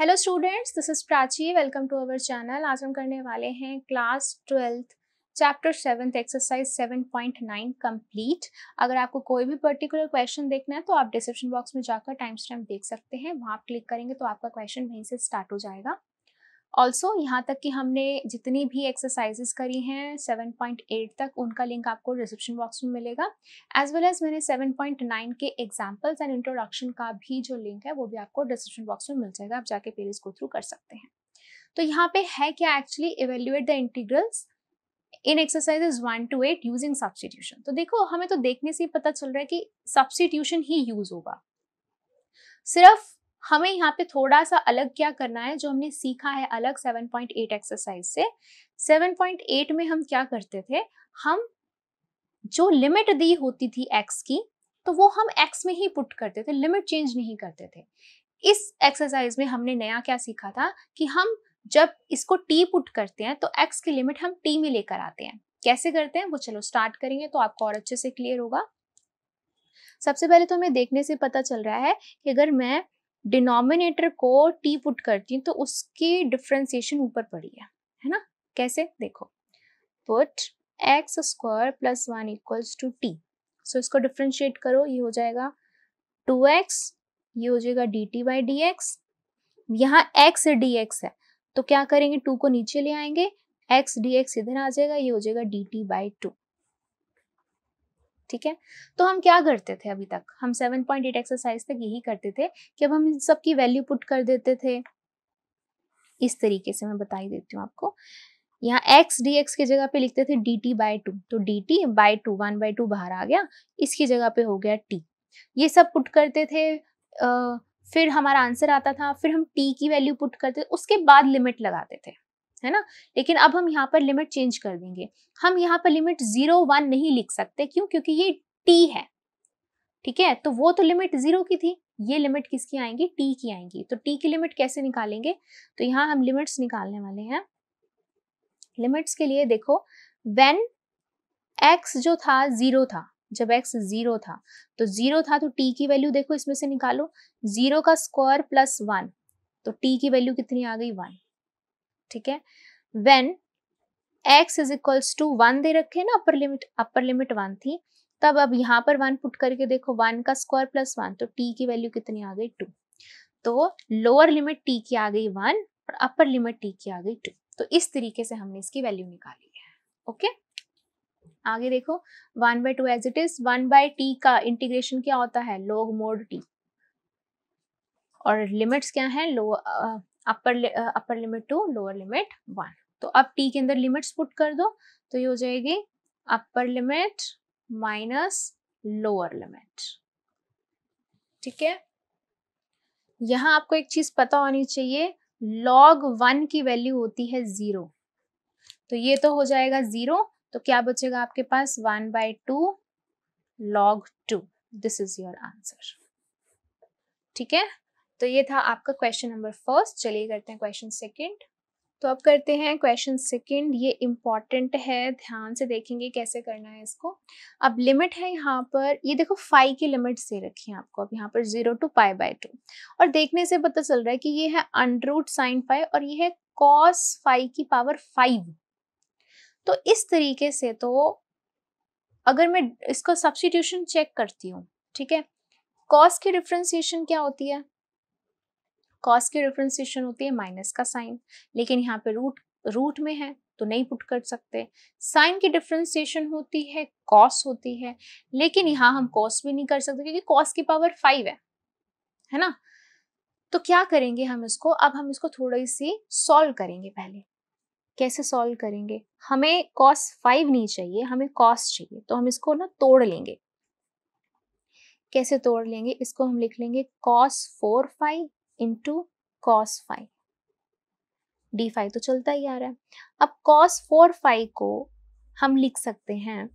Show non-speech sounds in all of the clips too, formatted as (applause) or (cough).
Hello students this is Prachi welcome to our channel आज हम करने वाले हैं class twelfth chapter seventh exercise seven point nine complete अगर आपको कोई भी पर्टिकुलर क्वेश्चन देखना है तो आप डिस्क्रिप्शन बॉक्स में जाकर टाइम स्टैम्प देख सकते हैं वहाँ क्लिक करेंगे तो आपका क्वेश्चन वहीं से स्टार्ट हो जाएगा ऑल्सो यहाँ तक कि हमने जितनी भी एक्सरसाइजेस करी हैं 7.8 तक उनका लिंक आपको डिस्क्रिप्शन बॉक्स में मिलेगा एज वेल एज मैंने 7.9 के एग्जाम्पल्स एंड इंट्रोडक्शन का भी जो लिंक है वो भी आपको डिस्क्रिप्शन बॉक्स में मिल जाएगा आप जाके पेजेस को थ्रू कर सकते हैं तो यहाँ पे है क्या actually evaluate the integrals in exercises one two eight using substitution तो देखो हमें तो देखने से ही पता चल रहा है कि सब्सटीट्यूशन ही यूज होगा सिर्फ हमें यहाँ पे थोड़ा सा अलग क्या करना है जो हमने सीखा है अलग 7.8 एक्सरसाइज से 7.8 में हम क्या करते थे हम जो लिमिट दी होती थी एक्स की तो वो हम एक्स में ही पुट करते थे लिमिट चेंज नहीं करते थे इस एक्सरसाइज में हमने नया क्या सीखा था कि हम जब इसको टी पुट करते हैं तो एक्स की लिमिट हम टी में लेकर आते हैं कैसे करते हैं वो चलो स्टार्ट करेंगे तो आपको और अच्छे से क्लियर होगा सबसे पहले तो हमें देखने से पता चल रहा है कि अगर मैं डिनोमिनेटर को टी पुट करती हूँ तो उसकी डिफ्रेंसिएशन ऊपर पड़ी है है ना कैसे देखो put X square plus one equals to T so इसको डिफ्रेंशिएट करो ये हो जाएगा टू एक्स ये हो जाएगा D T by D X यहाँ एक्स डी एक्स है तो क्या करेंगे टू को नीचे ले आएंगे एक्स डी एक्स इधर आ जाएगा ये हो जाएगा डी टी बाई टू ठीक है तो हम क्या करते थे अभी तक हम एट एक्सरसाइज तक यही करते थे कि अब हम इन सब की वैल्यू पुट कर देते थे इस तरीके से मैं बताई देती हूँ आपको यहाँ x dx की जगह पे लिखते थे डी टी बाई टू तो D T by two one by two बाहर आ गया इसकी जगह पे हो गया t ये सब पुट करते थे आ, फिर हमारा आंसर आता था फिर हम t की वैल्यू पुट करते उसके बाद लिमिट लगाते थे है ना लेकिन अब हम यहाँ पर लिमिट चेंज कर देंगे हम यहाँ पर लिमिट जीरो वन नहीं लिख सकते क्यों क्योंकि ये टी है ठीक है तो वो तो लिमिट जीरो की थी ये लिमिट किसकी आएंगी टी की आएंगी तो टी की लिमिट कैसे निकालेंगे तो यहाँ हम लिमिट्स निकालने वाले हैं लिमिट्स के लिए देखो वेन एक्स जो था जीरो था जब एक्स जीरो था तो जीरो था तो टी की वैल्यू देखो इसमें से निकालो जीरो का स्क्वायर प्लस वन तो टी की वैल्यू कितनी आ गई वन ठीक है when x is equals to one दे रखे ना upper limit upper limit one थी तब अब यहाँ पर वन पुट करके देखो वन का स्क्वायर प्लस वन तो टी की वैल्यू कितनी आ गई टू तो लोअर लिमिट टी की आ गई वन और अपर लिमिट टी की आ गई टू तो इस तरीके से हमने इसकी वैल्यू निकाली है ओके आगे देखो one by two as it is one by T का इंटीग्रेशन क्या होता है लोग मोड टी और लिमिट्स क्या है lower upper upper limit two lower limit one तो अब टी के अंदर लिमिट्स पुट कर दो तो ये हो जाएगी upper limit minus lower limit ठीक है यहां आपको एक चीज पता होनी चाहिए लॉग वन की वैल्यू होती है जीरो तो ये तो हो जाएगा जीरो तो क्या बचेगा आपके पास one by two log two this is your answer ठीक है तो ये था आपका क्वेश्चन नंबर फर्स्ट चलिए करते हैं क्वेश्चन सेकेंड तो अब करते हैं क्वेश्चन सेकंड ये इम्पॉर्टेंट है ध्यान से देखेंगे कैसे करना है इसको अब लिमिट है यहाँ पर ये देखो फाइव की लिमिट से रखी है आपको अब यहाँ पर zero to pi by two और देखने से पता चल रहा है कि ये है अनरूट साइन फाइव और ये है कॉस फाइव की पावर फाइव तो इस तरीके से तो अगर मैं इसको सब्सिट्यूशन चेक करती हूँ ठीक है कॉस की डिफ्रेंसिएशन क्या होती है कॉस की डिफ्रेंसिएशन होती है माइनस का साइन लेकिन यहाँ पे रूट रूट में है तो नहीं पुट कर सकते साइन की डिफ्रेंसिएशन होती है कॉस होती है लेकिन यहाँ हम कॉस भी नहीं कर सकते क्योंकि कॉस की पावर फाइव है है ना तो क्या करेंगे हम इसको अब हम इसको थोड़ी सी सॉल्व करेंगे पहले कैसे सॉल्व करेंगे हमें कॉस फाइव नहीं चाहिए हमें कॉस चाहिए तो हम इसको ना तोड़ लेंगे कैसे तोड़ लेंगे इसको हम लिख लेंगे cos four five into cos five D five तो चलता ही आ रहा है अब कॉस फोर फाइव को हम लिख सकते हैं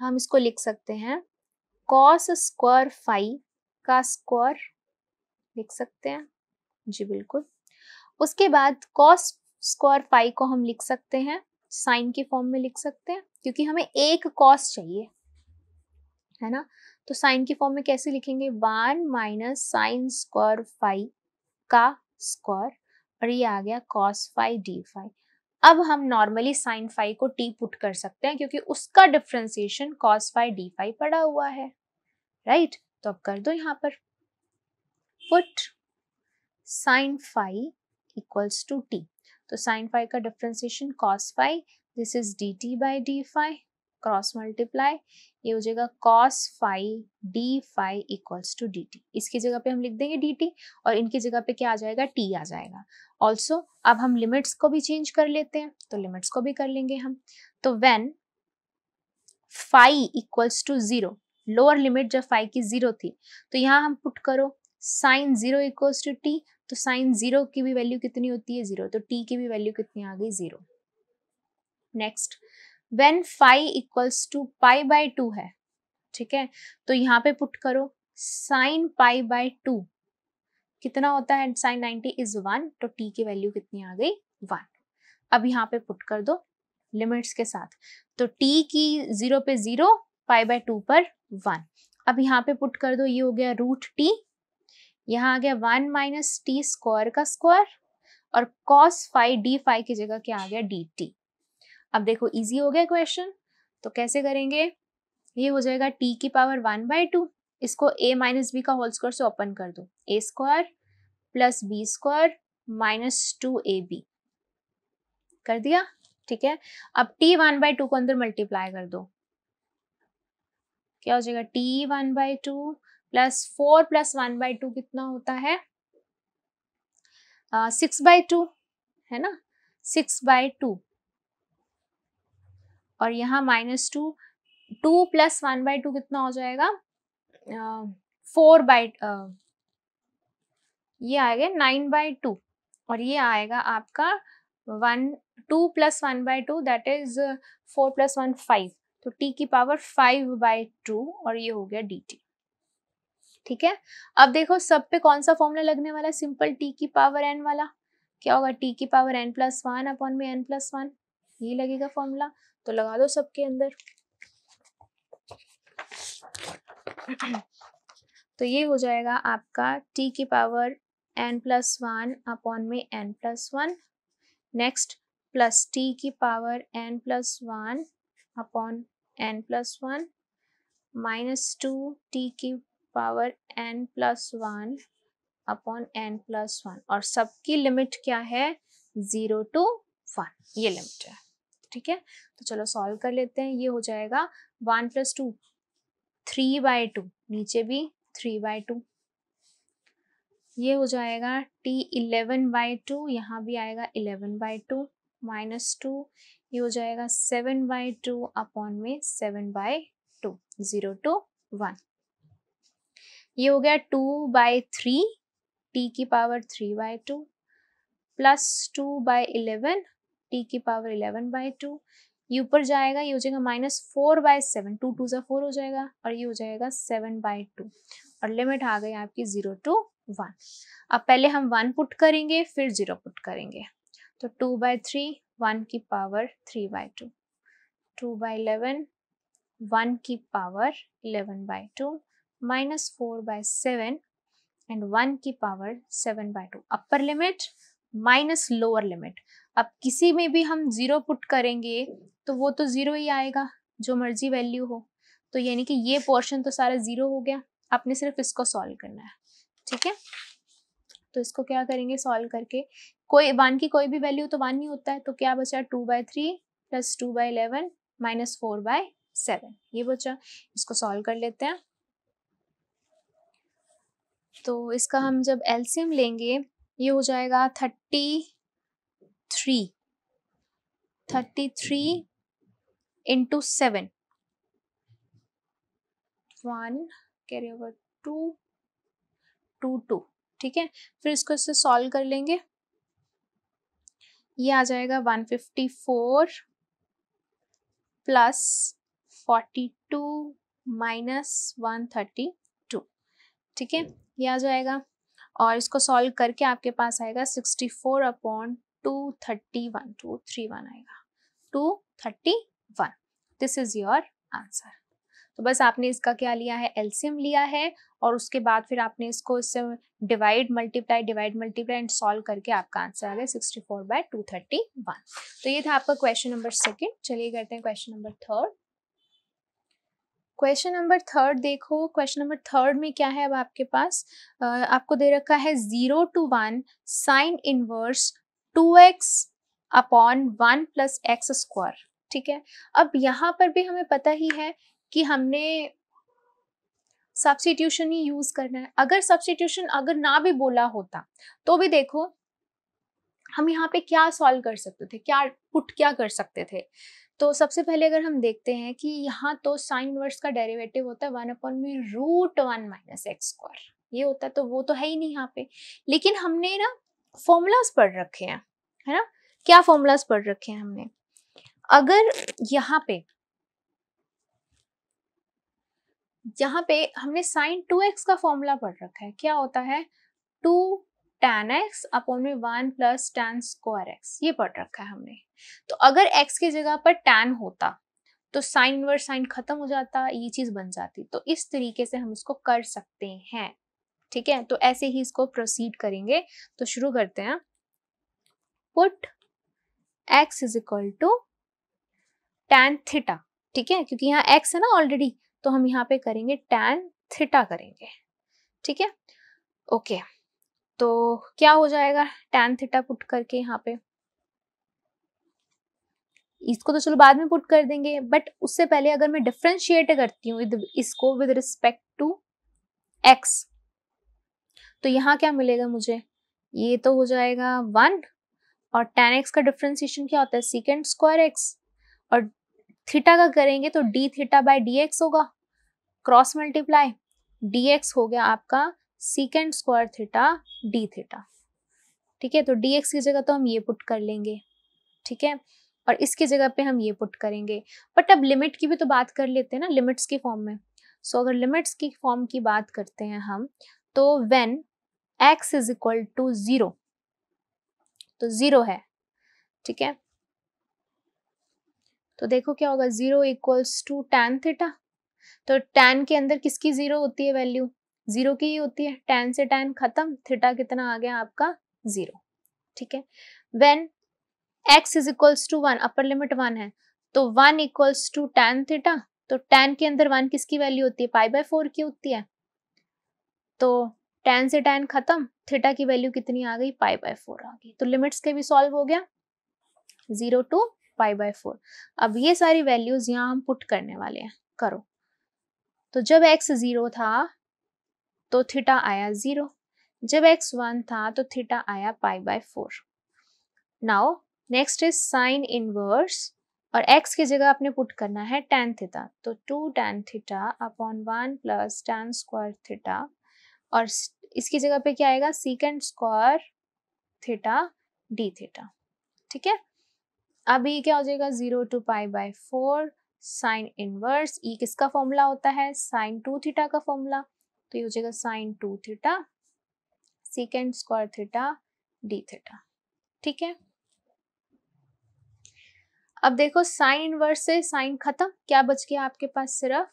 हम इसको लिख सकते हैं कॉस स्क्वायर फाइव का स्क्वायर लिख सकते हैं जी बिल्कुल उसके बाद कॉस स्क्वायर फाइव को हम लिख सकते हैं साइन के फॉर्म में लिख सकते हैं क्योंकि हमें एक कॉस चाहिए है ना तो साइन के फॉर्म में कैसे लिखेंगे one minus sine square five का स्क्वायर और ये आ गया कॉस फाइव डी फाइव अब हम नॉर्मली साइन फाइव को टी पुट कर सकते हैं क्योंकि उसका differentiation cos five D five पड़ा हुआ है राइट right? तो अब कर दो यहाँ पर put sine five equals to T तो साइन फाइव का differentiation cos five this is D T by D five cross multiply ये हो जाएगा cos five D five equals to D T इसकी जगह पे हम लिख देंगे डी टी और इनकी जगह पे क्या आ जाएगा टी आ जाएगा ऑल्सो अब हम लिमिट्स को भी चेंज कर लेते हैं तो लिमिट्स को भी कर लेंगे हम तो when five equals to zero lower limit जब फाइव की जीरो थी तो यहाँ हम पुट करो sine zero equals to T तो साइन जीरो की भी वैल्यू कितनी होती है जीरो तो टी की भी वैल्यू कितनी आ गई zero next when five equals to pi by two है ठीक है तो यहाँ पे पुट करो साइन पाई बाय टू कितना होता है साइन नाइनटी इज वन तो टी की वैल्यू कितनी आ गई वन अब यहाँ पे पुट कर दो लिमिट्स के साथ तो टी की जीरो पे जीरो पाई बाय टू पर वन अब यहाँ पे पुट कर दो ये हो गया रूट टी यहाँ आ गया वन माइनस टी स्क्वायर का स्क्वायर और कॉस फाइव डी फाइव की जगह क्या आ गया डी टी अब देखो इजी हो गया क्वेश्चन तो कैसे करेंगे ये हो जाएगा टी की पावर वन बाई टू इसको ए माइनस बी का होल स्क्वायर से ओपन कर दो a square plus b square minus two a b कर दिया ठीक है अब टी वन बाई टू को अंदर मल्टीप्लाई कर दो क्या हो जाएगा t one by two plus four plus one by two कितना होता है सिक्स बाई टू है ना सिक्स बाई टू और यहाँ minus two two plus one by two कितना हो जाएगा फोर बाई ये आएगा नाइन बाई टू और ये आएगा आपका one two plus one by two that is four plus one five तो टी की पावर फाइव बाई टू और ये हो गया डी टी ठीक है अब देखो सब पे कौन सा फॉर्मूला लगने वाला सिंपल टी की पावर एन वाला क्या होगा टी की power n plus one upon में एन प्लस वन ये लगेगा फॉर्मूला तो लगा दो सबके अंदर तो ये हो जाएगा आपका टी की power n plus one upon में n plus one next plus t की power n plus one upon n plus one minus two t की power n plus one upon n plus one और सबकी limit क्या है zero to one ये limit है ठीक है तो चलो सॉल्व कर लेते हैं ये हो जाएगा one plus two three by two नीचे भी थ्री बाय टू ये हो जाएगा टी इलेवन बाय टू यहाँ भी आएगा eleven by two minus two ये हो जाएगा सेवन बाय टू अपॉन में seven by two zero to one ये हो गया टू बाय थ्री टी की power three by two plus two by eleven t की पावर इलेवन बाई टू ये ऊपर जाएगा ये हो जाएगा minus four by seven two two जो फोर हो जाएगा और ये हो जाएगा सेवन बाय टू और लिमिट आ गई आपकी जीरो टू वन अब पहले हम वन पुट करेंगे फिर जीरो पुट करेंगे तो टू बाय थ्री वन की power three by two two by eleven one की power eleven by two minus four by seven and one की power seven by two upper limit minus lower limit अब किसी में भी हम zero put करेंगे तो वो तो ज़ीरो ही आएगा जो मर्जी वैल्यू हो तो यानी कि ये पोर्शन तो सारा ज़ीरो हो गया आपने सिर्फ इसको सॉल्व करना है ठीक है तो इसको क्या करेंगे सॉल्व करके कोई वन की कोई भी वैल्यू तो वन ही होता है तो क्या बचा two by three plus two by eleven minus four by seven ये बचा इसको सॉल्व कर लेते हैं तो इसका हम जब एल्सियम लेंगे ये हो जाएगा thirty three thirty three into seven one carry over two to two ठीक है फिर इसको इससे सॉल्व कर लेंगे ये आ जाएगा one fifty four plus forty two minus one thirty two ठीक है ये आ जाएगा और इसको सॉल्व करके आपके पास आएगा sixty four upon two thirty one two three one आएगा two thirty one this is your answer तो बस आपने इसका क्या लिया है एल्सियम लिया है और उसके बाद फिर आपने इसको इससे divide multiply divide multiply and solve करके आपका आंसर आ गया sixty four by two thirty one तो ये था आपका क्वेश्चन नंबर सेकेंड चलिए करते हैं question number third question number third देखो क्वेश्चन नंबर थर्ड में क्या है अब आपके पास uh, आपको दे रखा है zero to one sine inverse two x upon one plus x square ठीक है अब यहाँ पर भी हमें पता ही है कि हमने सब्सटीट्यूशन ही यूज करना है अगर सब्सटीट्यूशन अगर ना भी बोला होता तो भी देखो हम यहाँ पे क्या सॉल्व कर सकते थे क्या पुट क्या कर सकते थे तो सबसे पहले अगर हम देखते हैं कि यहाँ तो साइन वर्स का डेरिवेटिव होता है वन अपॉन में root one minus x square ये होता है तो वो तो है ही नहीं यहाँ पे लेकिन हमने ना फॉर्मूलाज पढ़ रखे हैं है ना क्या फॉर्मूलाज पढ़ रखे हैं हमने अगर यहाँ पे यहाँ पे हमने साइन टू एक्स का फॉर्मूला पढ़ रखा है क्या होता है टू टेन एक्स अपॉन में one plus tan square x ये पढ़ रखा है हमने तो अगर एक्स की जगह पर टेन होता तो साइन इनवर्स साइन खत्म हो जाता ये चीज बन जाती तो इस तरीके से हम इसको कर सकते हैं ठीक है तो ऐसे ही इसको प्रोसीड करेंगे तो शुरू करते हैं put x is equal to tan theta ठीक है क्योंकि यहाँ x है ना ऑलरेडी तो हम यहाँ पे करेंगे टैन थीटा करेंगे ठीक है ओके तो क्या हो जाएगा टैन थीटा पुट करके यहाँ पे इसको तो चलो बाद में पुट कर देंगे बट उससे पहले अगर मैं डिफ्रेंशिएट करती हूँ इसको विद रिस्पेक्ट टू एक्स तो यहाँ क्या मिलेगा मुझे ये तो हो जाएगा वन और टेन एक्स का डिफ्रेंसिएशन क्या होता है सिकेंड स्क्वायर एक्स और थीटा का करेंगे तो d theta by D x होगा क्रॉस मल्टीप्लाई डी एक्स हो गया आपका secant square theta d theta ठीक है तो डी एक्स की जगह तो हम ये पुट कर लेंगे ठीक है और इसकी जगह पे हम ये पुट करेंगे बट अब लिमिट की भी तो बात कर लेते हैं ना लिमिट्स के फॉर्म में सो so, अगर लिमिट्स की फॉर्म की बात करते हैं हम तो when x is equal to zero तो ज़ीरो है ठीक है तो देखो क्या होगा zero equals to tan theta तो टेन के अंदर किसकी ज़ीरो होती है वैल्यू ज़ीरो की ही होती है टेन से टेन ख़त्म थीटा कितना आ गया आपका ज़ीरो ठीक है when x is equals to one upper limit one है तो one equals to tan theta तो टेन के अंदर वन किसकी वैल्यू होती है पाई बाय फोर की होती है तो टेन से टेन खत्म थीटा की वैल्यू कितनी आ गई पाई बाय फोर आ गई तो लिमिट्स के भी सॉल्व हो गया zero to pi by four अब ये सारी वैल्यूज यहाँ हम पुट करने वाले हैं करो तो जब एक्स जीरो था तो थीटा आया जीरो जब एक्स वन था तो थीटा आया pi by four now next is sine inverse और x की जगह आपने पुट करना है tan थीटा तो two tan theta upon one plus tan square theta और इसकी जगह पे क्या आएगा secant square theta d theta ठीक है अब ये क्या हो जाएगा zero to pi by four sine inverse ई किसका फॉर्मूला होता है साइन टू थीटा का फॉर्मूला तो ये हो जाएगा sine two theta secant square theta d theta ठीक है अब देखो साइन इनवर्स से साइन खत्म क्या बच गया आपके पास सिर्फ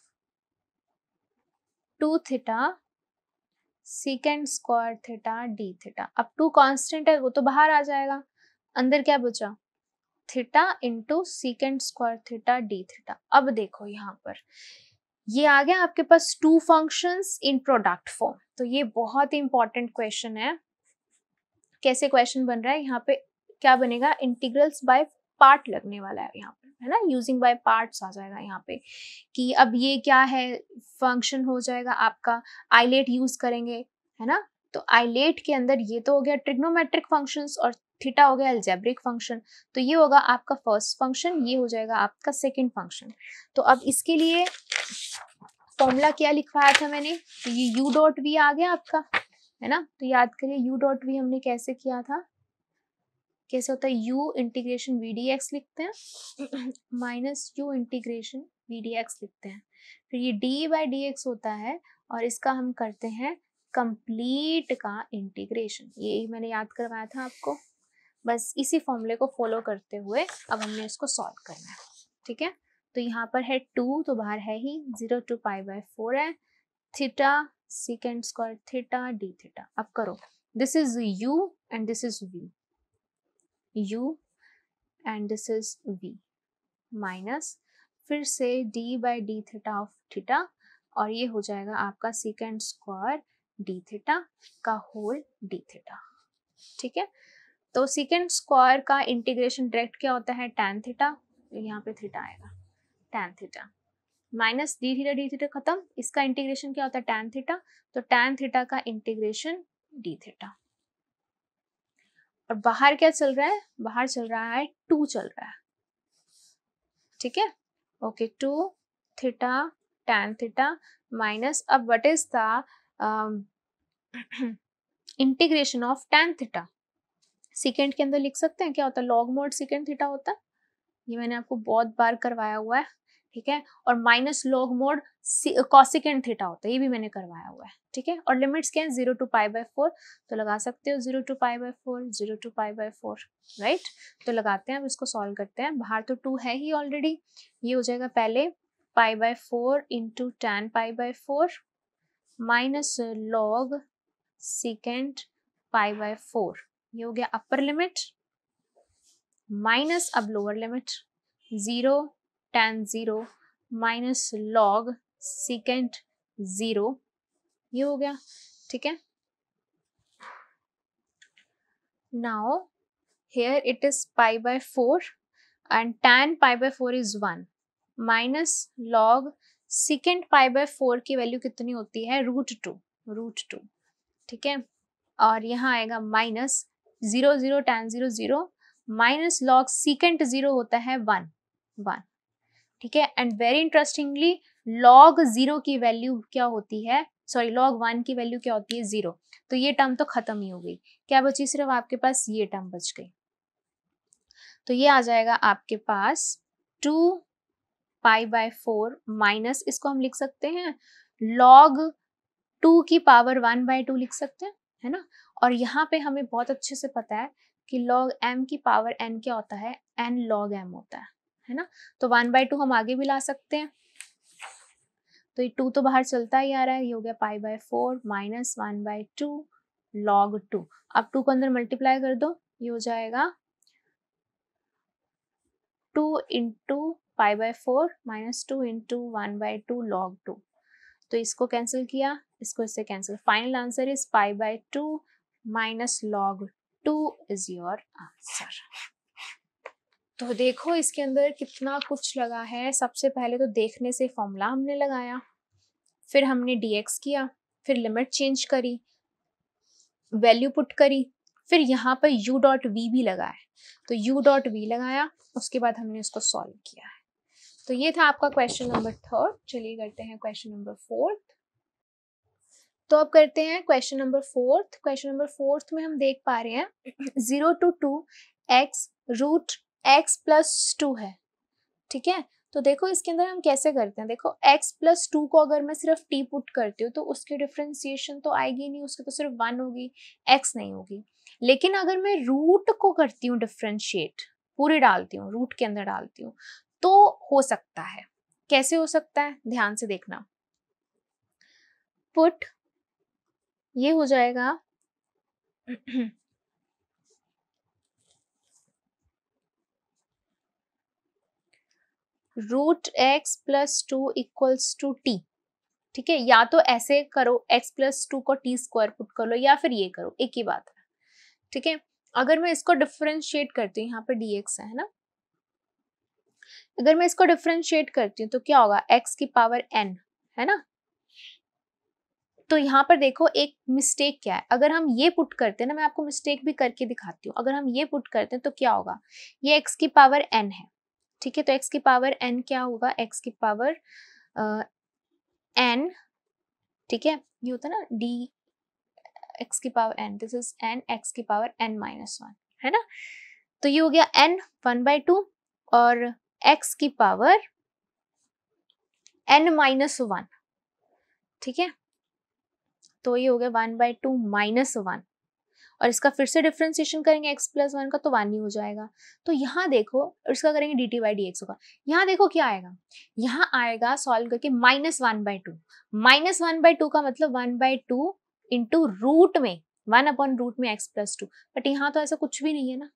two theta secant square theta d theta अब टू कांस्टेंट है वो तो बाहर आ जाएगा अंदर क्या बचा theta into secant square theta d theta अब देखो यहाँ पर ये आ गया आपके पास two functions in product form तो ये बहुत ही इंपॉर्टेंट क्वेश्चन है कैसे क्वेश्चन बन रहा है यहाँ पे क्या बनेगा इंटीग्रल्स बाय पार्ट लगने वाला है यहाँ पे है ना यूजिंग बाय पार्ट्स आ जाएगा यहाँ पे कि अब ये क्या है फंक्शन हो जाएगा आपका आईलेट यूज करेंगे है ना तो आईलेट के अंदर ये तो हो गया ट्रिग्नोमेट्रिक फंक्शंस और थीटा हो गया एल्जेब्रिक फंक्शन तो ये होगा आपका फर्स्ट फंक्शन ये हो जाएगा आपका सेकेंड फंक्शन तो अब इसके लिए फॉर्मूला क्या लिखवाया था मैंने तो ये यू डॉट वी आ गया आपका है ना तो याद करिए यू डॉट वी हमने कैसे किया था कैसे होता है u integration v d x लिखते हैं (clears throat) minus u integration v d x लिखते हैं फिर ये डी बाई डी एक्स होता है और इसका हम करते हैं कंप्लीट का इंटीग्रेशन ये मैंने याद करवाया था आपको बस इसी फॉर्मूले को फॉलो करते हुए अब हमने इसको सॉल्व करना है ठीक है तो यहाँ पर है टू तो बाहर है ही zero to pi by four है theta secant square theta d theta अब करो this is u and this is v u and this is v minus फिर से d by d theta of theta और ये हो जाएगा आपका secant square d theta का whole d theta ठीक है तो secant स्क्वायर का इंटीग्रेशन डायरेक्ट क्या होता है टेन थीटा यहाँ पे थीटा आएगा tan theta minus d theta d theta खत्म इसका इंटीग्रेशन क्या होता है टेन थीटा तो टेन थीटा का इंटीग्रेशन डी थीटा और बाहर क्या चल रहा है बाहर चल रहा है टू चल रहा है ठीक है okay two theta tan theta minus अब what is the integration of tan theta second के अंदर लिख सकते हैं क्या होता है लॉग मोड सेकेंड थीटा होता है ये मैंने आपको बहुत बार करवाया हुआ है ठीक है और minus log mod cosec and theta होता है ये भी मैंने करवाया हुआ है ठीक है और लिमिट्स क्या है zero to pi by four तो लगा सकते हो zero to pi by four zero to pi by four right तो लगाते हैं अब इसको सॉल्व करते हैं बाहर तो टू है ही ऑलरेडी ये हो जाएगा पहले pi by four into tan pi by four minus log secant pi by four ये हो गया अपर लिमिट माइनस अब lower limit zero tan 0 minus log secant zero ये हो गया ठीक है now here it is pi by four and tan pi by four is one minus log secant pi by four की value कितनी होती है रूट टू रूट टू ठीक है और यहाँ आएगा minus zero zero tan zero zero minus log secant zero होता है वन वन ठीक है and very interestingly log zero की वैल्यू क्या होती है सॉरी लॉग वन की वैल्यू क्या होती है जीरो तो ये टर्म तो खत्म ही हो गई क्या बची सिर्फ आपके पास ये टर्म बच गई तो ये आ जाएगा आपके पास two pi by four minus इसको हम लिख सकते हैं लॉग टू की पावर वन बाय टू लिख सकते हैं है ना और यहाँ पे हमें बहुत अच्छे से पता है कि लॉग एम की पावर एन क्या होता है एन लॉग एम होता है है ना तो वन बाई टू हम आगे भी ला सकते हैं तो ये टू तो बाहर चलता ही आ रहा है ये हो गया pi by four minus one by two log two अब टू को अंदर मल्टीप्लाई कर दो ये हो जाएगा two into pi by four minus two into one by two log two तो इसको कैंसिल किया इसको इससे cancel final answer is pi by two minus log two is your answer तो देखो इसके अंदर कितना कुछ लगा है सबसे पहले तो देखने से फॉर्मूला हमने लगाया फिर हमने डी एक्स किया फिर लिमिट चेंज करी वैल्यू पुट करी फिर यहाँ पर यू डॉट वी भी लगा है तो यू डॉट वी लगाया उसके बाद हमने इसको सॉल्व किया है तो ये था आपका क्वेश्चन नंबर थर्ड चलिए करते हैं क्वेश्चन नंबर फोर्थ तो अब करते हैं question number fourth question number fourth में हम देख पा रहे हैं zero to two x root x plus two है ठीक है तो देखो इसके अंदर हम कैसे करते हैं देखो x प्लस टू को अगर मैं सिर्फ t पुट करती हूँ तो उसकी डिफ्रेंसिएशन तो आएगी नहीं उसकी तो सिर्फ वन होगी x नहीं होगी लेकिन अगर मैं रूट को करती हूँ डिफ्रेंशिएट पूरे डालती हूँ रूट के अंदर डालती हूँ तो हो सकता है कैसे हो सकता है ध्यान से देखना पुट ये हो जाएगा (clears throat) root x plus two equals to t ठीक है या तो ऐसे करो एक्स प्लस टू को टी स्क्वायर पुट कर लो या फिर ये करो एक ही बात है ठीक है अगर मैं इसको डिफ्रेंशिएट करती हूँ यहाँ पर डीएक्स है ना अगर मैं इसको डिफ्रेंशिएट करती हूँ तो क्या होगा एक्स की पावर एन है ना तो यहाँ पर देखो एक मिस्टेक क्या है अगर हम ये पुट करते हैं ना मैं आपको मिस्टेक भी करके दिखाती हूँ अगर हम ये पुट करते हैं तो क्या होगा ये एक्स की पावर एन है ठीक है तो एक्स की पावर एन क्या होगा एक्स की पावर एन ठीक है ये होता है ना डी एक्स की power n this is n x की पावर एन माइनस वन है ना तो ये हो गया एन वन बाय टू और एक्स की पावर एन माइनस वन ठीक है तो ये हो गया one by two minus one और इसका फिर से डिफ्रेंसिएशन करेंगे एक्स प्लस वन का तो वन ही हो जाएगा तो यहाँ देखो और इसका करेंगे d T by D x का यहाँ देखो क्या आएगा यहाँ आएगा सॉल्व करके minus one by two minus one by two का मतलब one by two into root में वन अपॉन रूट में एक्स प्लस टू बट यहाँ तो ऐसा कुछ भी नहीं है ना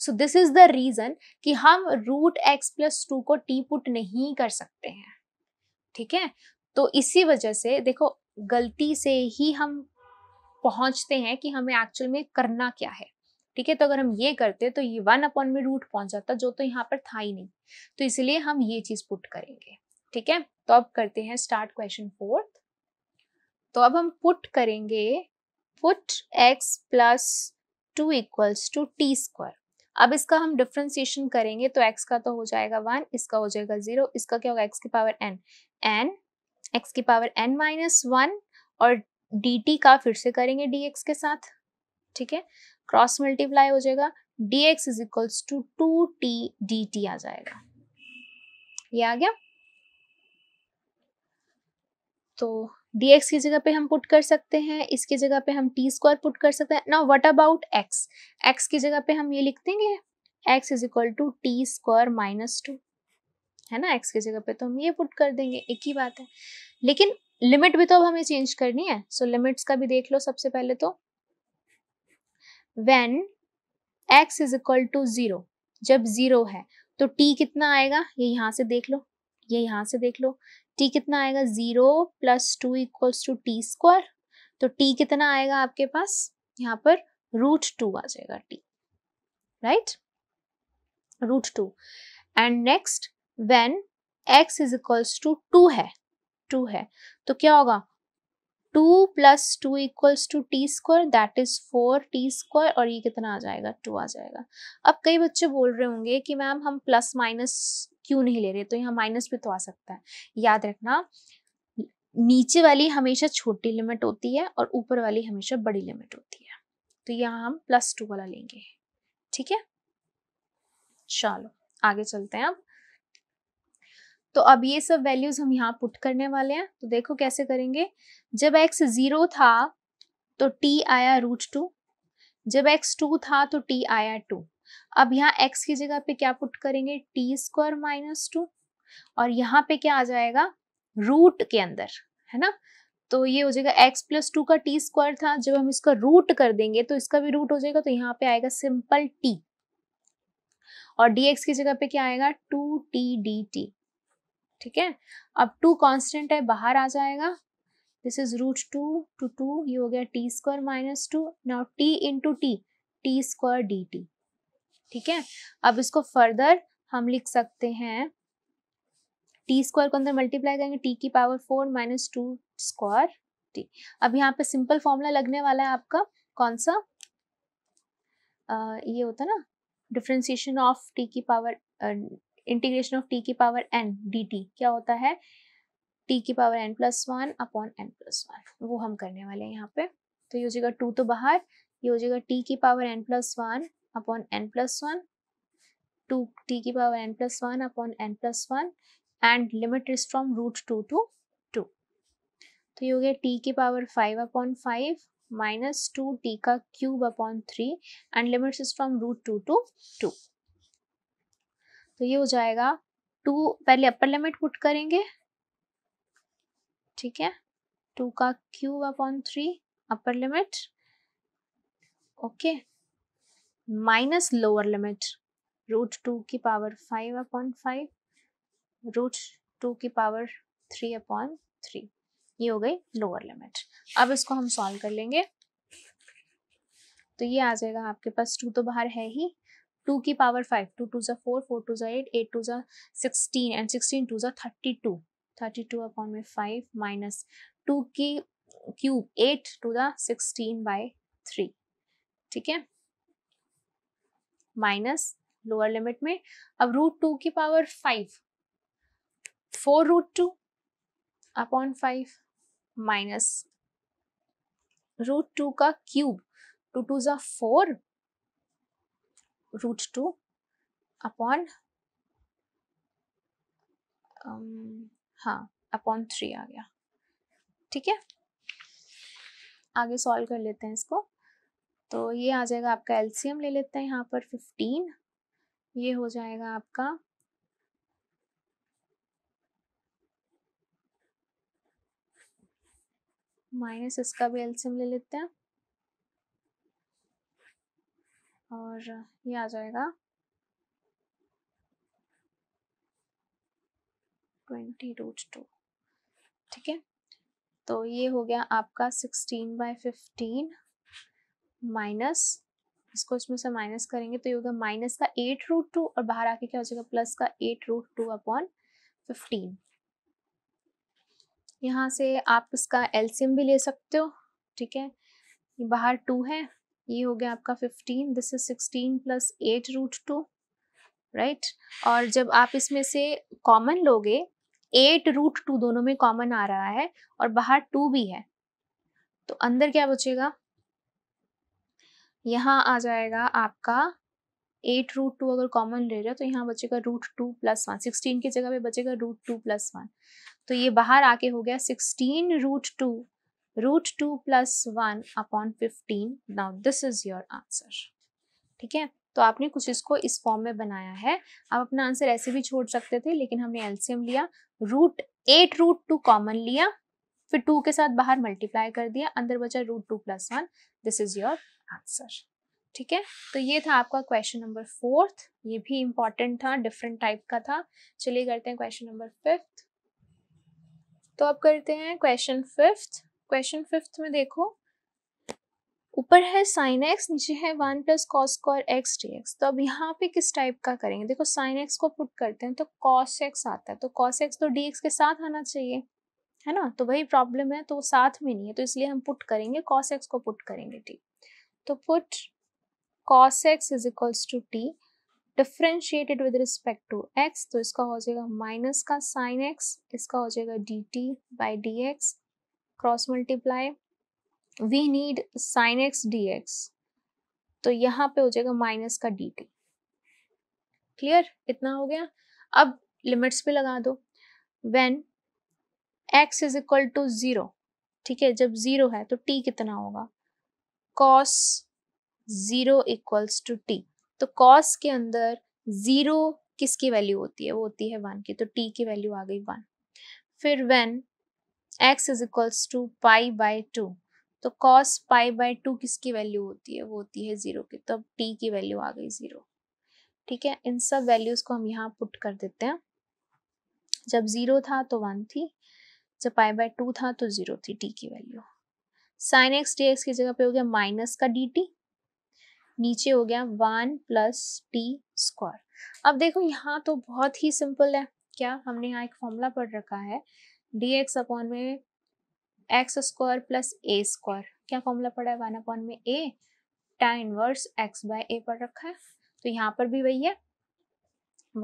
so this is the reason कि हम रूट एक्स प्लस टू को टी पुट नहीं कर सकते हैं ठीक है तो इसी वजह से देखो गलती से ही हम पहुंचते हैं कि हमें एक्चुअल में करना क्या है ठीक है तो अगर हम ये करते तो ये वन अपॉन में रूट पहुंच जाता जो तो यहाँ पर था ही नहीं तो इसलिए हम ये चीज पुट करेंगे ठीक है तो अब करते हैं स्टार्ट क्वेश्चन फोर्थ तो अब हम पुट करेंगे put x plus two equals to t square अब इसका हम डिफ्रेंसिएशन करेंगे तो x का तो हो जाएगा वन इसका हो जाएगा जीरो इसका क्या होगा x की पावर n n x की पावर n माइनस वन और डी का फिर से करेंगे डी के साथ ठीक है क्रॉस मल्टीप्लाई हो जाएगा d x is equals to two t d t आ जाएगा ये आ गया तो dx की जगह पे हम पुट कर सकते हैं इसकी जगह पे हम टी स्क्वायर पुट कर सकते हैं ना व्हाट अबाउट x x की जगह पे हम ये लिख देंगे x is equal to t square minus two है ना x की जगह पे तो हम ये पुट कर देंगे एक ही बात है लेकिन लिमिट भी तो अब हमें चेंज करनी है सो so, लिमिट्स का भी देख लो सबसे पहले तो when x is equal to zero जब जीरो है तो टी कितना आएगा ये यहां से देख लो ये यहां से देख लो टी कितना आएगा zero plus two equals to t square तो टी कितना आएगा आपके पास यहाँ पर रूट टू आ जाएगा t right root two and next when x is equals to two है टू है तो क्या होगा two plus two equals to t square that is four t square और ये कितना आ जाएगा टू आ जाएगा अब कई बच्चे बोल रहे होंगे कि मैम हम प्लस माइनस क्यों नहीं ले रहे तो यहाँ माइनस भी तो आ सकता है याद रखना नीचे वाली हमेशा छोटी लिमिट होती है और ऊपर वाली हमेशा बड़ी लिमिट होती है तो यहाँ हम प्लस टू वाला लेंगे ठीक है चलो आगे चलते हैं अब तो अब ये सब वैल्यूज हम यहाँ पुट करने वाले हैं तो देखो कैसे करेंगे जब एक्स जीरो था तो टी आया रूट टू जब एक्स टू था तो टी आया टू अब यहाँ एक्स की जगह पे क्या पुट करेंगे टी स्क्वायर माइनस टू और यहाँ पे क्या आ जाएगा रूट के अंदर है ना तो ये हो जाएगा एक्स प्लस टू का टी स्क्वायर था जब हम इसका रूट कर देंगे तो इसका भी रूट हो जाएगा तो यहाँ पे आएगा सिंपल टी और एक्स की जगह पे क्या आएगा टू टी डी टी ठीक है अब टू कांस्टेंट है बाहर आ जाएगा this is root two to two ये हो गया t square minus two now t into t t square d t ठीक है अब इसको फर्दर हम लिख सकते हैं टी स्क्वायर को अंदर मल्टीप्लाई करेंगे टी की power four minus two square t अब यहाँ पे सिंपल फॉर्मूला लगने वाला है आपका कौन सा आ, ये होता ना डिफ्रेंसिएशन ऑफ टी की पावर इंटीग्रेशन ऑफ टी की पावर एन डी टी क्या होता है टी की power n plus one upon n plus one वो हम करने वाले हैं यहाँ पे तो ये हो जाएगा टू तो बाहर ये हो जाएगा टी की power n plus one upon n plus one two t की power n plus one upon n plus one and limit is from root two to two तो ये हो गया टी की power five upon five minus two t का cube upon three and limit is from root two to two तो ये हो जाएगा टू पहले अपर लिमिट पुट करेंगे ठीक है टू का cube upon three upper limit okay minus lower limit root two की power five upon five root two की पावर थ्री अपॉन थ्री ये हो गई लोअर लिमिट अब इसको हम सॉल्व कर लेंगे तो ये आ जाएगा आपके पास टू तो बाहर है ही टू की पावर फाइव टू टू ज़ा फोर फोर टू ज़ा एट एट टू ज़ा सिक्सटीन एंड सिक्सटीन टू ज़ा thirty two thirty two upon में फाइव माइनस टू की क्यूब एट टू ज़ा सिक्सटीन बाई थ्री ठीक है माइनस लोअर लिमिट में अब रूट टू की power five four root two upon five minus root two का क्यूब टू टू ज़ा फोर root 2 अपॉन um, हाँ अपॉन थ्री आ गया ठीक है आगे सॉल्व कर लेते हैं इसको तो ये आ जाएगा आपका एलसीएम ले लेते हैं यहाँ पर फिफ्टीन ये हो जाएगा आपका माइनस इसका भी एलसीएम ले लेते हैं और ये आ जाएगा ट्वेंटी रूट टू ठीक है तो ये हो गया आपका सिक्सटीन बाई फिफ्टीन माइनस इसको इसमें से माइनस करेंगे तो ये होगा माइनस का एट रूट टू और बाहर आके क्या हो जाएगा प्लस का eight root two upon fifteen यहाँ से आप इसका एल्सियम भी ले सकते हो ठीक है बाहर टू है ये हो गया आपका fifteen this is sixteen plus eight root two right और जब आप इसमें से कॉमन लोगे एट रूट टू दोनों में कॉमन आ रहा है और बाहर टू भी है तो अंदर क्या बचेगा यहाँ आ जाएगा आपका एट रूट टू अगर कॉमन ले रहे हो तो यहाँ बचेगा root two plus one sixteen की जगह पे बचेगा रूट टू प्लस वन तो ये बाहर आके हो गया sixteen root two root two plus one upon fifteen now this is your answer ठीक है तो आपने कुछ इसको इस फॉर्म में बनाया है आप अपना आंसर ऐसे भी छोड़ सकते थे लेकिन हमने एल्सियम लिया root eight root two common लिया फिर टू के साथ बाहर मल्टीप्लाई कर दिया अंदर बचा root two plus one this is your answer ठीक है तो ये था आपका क्वेश्चन नंबर फोर्थ ये भी इंपॉर्टेंट था डिफरेंट टाइप का था चलिए करते हैं क्वेश्चन नंबर फिफ्थ तो अब करते हैं क्वेश्चन फिफ्थ क्वेश्चन फिफ्थ में देखो ऊपर है साइन एक्स नीचे है one plus cos square x D x तो अब यहाँ पे किस टाइप का करेंगे देखो साइन एक्स को पुट करते हैं तो कॉस एक्स आता है तो कॉस एक्स तो डी एक्स के साथ आना चाहिए है ना तो वही प्रॉब्लम है तो वो साथ में नहीं है तो इसलिए हम पुट करेंगे कॉस एक्स को पुट करेंगे टी तो put cos x is equals to t differentiated with respect to x तो इसका हो जाएगा माइनस का साइन एक्स इसका हो जाएगा D T by D x cross multiply we need sine x D x तो यहाँ पे हो जाएगा माइनस का डी टी क्लियर इतना हो गया अब लिमिट्स पे लगा दो when x is equal to zero ठीक है जब ज़ीरो है तो टी कितना होगा cos zero equals to T तो कॉस के अंदर ज़ीरो किसकी वैल्यू होती है वो होती है वन की तो टी की वैल्यू आ गई वन फिर when x is equals to pi by two तो कॉस पाई बाय टू किसकी वैल्यू होती है वो होती है ज़ीरो की तो अब t की वैल्यू आ गई ज़ीरो ठीक है इन सब वैल्यूज़ को हम यहाँ पुट कर देते हैं जब ज़ीरो था तो वन थी जब पाई बाय टू था तो ज़ीरो थी टी की value sine x D x की जगह पे हो गया माइनस का डी टी नीचे हो गया वन प्लस टी स्क्वायर अब देखो यहाँ तो बहुत ही सिंपल है क्या हमने यहाँ एक फॉर्मूला पढ़ रखा है डी एक्स अपॉन में x square plus a square क्या फॉर्मूला पड़ा है वन अपॉन में a tan inverse x by a पढ़ रखा है तो यहाँ पर भी वही है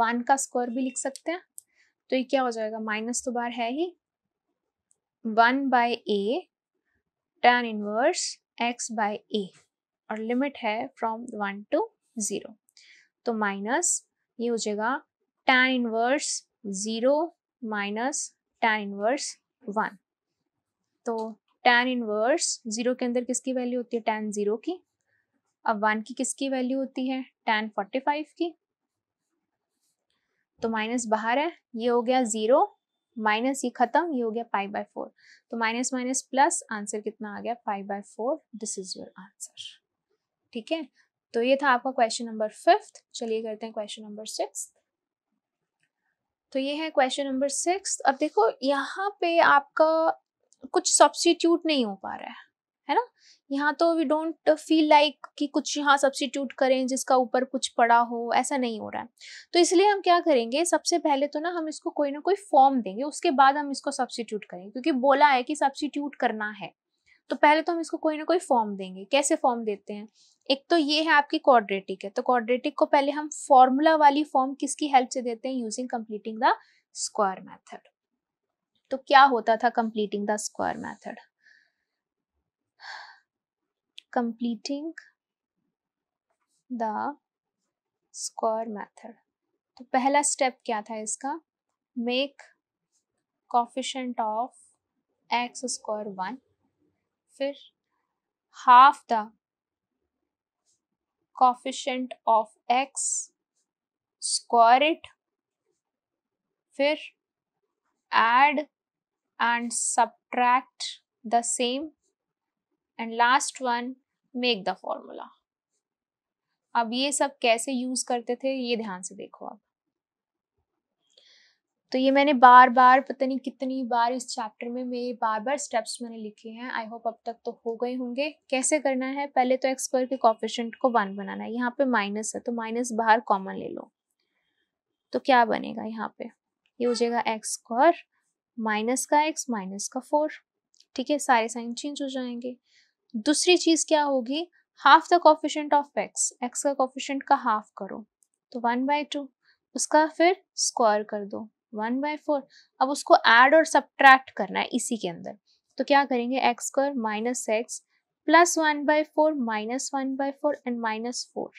वन का स्क्वायर भी लिख सकते हैं तो ये क्या हो जाएगा माइनस तो बार है ही one by a tan inverse x by a और लिमिट है फ्रॉम वन टू ज़ीरो तो माइनस ये हो जाएगा tan inverse zero minus tan inverse one तो tan इनवर्स जीरो के अंदर किसकी वैल्यू होती है tan जीरो की अब वन की किसकी वैल्यू होती है tan फोर्टी फाइव की तो माइनस बाहर है ये हो गया जीरो माइनस ये खत्म ये हो गया पाई बाय फोर तो माइनस माइनस प्लस आंसर कितना आ गया pi by four this is your answer ठीक है तो ये था आपका क्वेश्चन नंबर फिफ्थ चलिए करते हैं क्वेश्चन नंबर सिक्स तो ये है क्वेश्चन नंबर सिक्स अब देखो यहाँ पे आपका कुछ सब्सिट्यूट नहीं हो पा रहा है है ना यहाँ तो वी डोंट फील लाइक कि कुछ यहाँ सब्सटीट्यूट करें जिसका ऊपर कुछ पड़ा हो ऐसा नहीं हो रहा है तो इसलिए हम क्या करेंगे सबसे पहले तो ना हम इसको कोई ना कोई फॉर्म देंगे उसके बाद हम इसको सब्सिट्यूट करेंगे क्योंकि बोला है कि सब्सटीट्यूट करना है तो पहले तो हम इसको कोई ना कोई फॉर्म देंगे कैसे फॉर्म देते हैं एक तो ये है आपकी क्वाड्रेटिक है तो क्वाड्रेटिक को पहले हम फॉर्मूला वाली फॉर्म किसकी हेल्प से देते हैं using completing the square method तो क्या होता था completing the square method completing the square method तो पहला स्टेप क्या था इसका make coefficient of x square one फिर half the coefficient of x square it फिर add and subtract the same and last one make the formula अब ये सब कैसे यूज करते थे ये ध्यान से देखो आप तो ये मैंने बार बार पता नहीं कितनी बार इस चैप्टर में मेरे बार बार स्टेप्स मैंने लिखे हैं आई होप अब तक तो हो गए होंगे कैसे करना है पहले तो एक्स स्क्वायर के कॉफिशेंट को वन बनाना है यहाँ पे माइनस है तो माइनस बाहर कॉमन ले लो तो क्या बनेगा यहाँ पे ये हो जाएगा एक्स स्क्वायर माइनस का एक्स माइनस का फोर ठीक है सारे साइन चेंज हो जाएंगे दूसरी चीज़ क्या होगी half the coefficient of x x का कॉफिशेंट का हाफ करो तो वन बाई टू उसका फिर स्क्वायर कर दो वन बाय फोर अब उसको एड और सब्ट्रैक्ट करना है इसी के अंदर तो क्या करेंगे x square minus x plus one by four minus one by four and minus four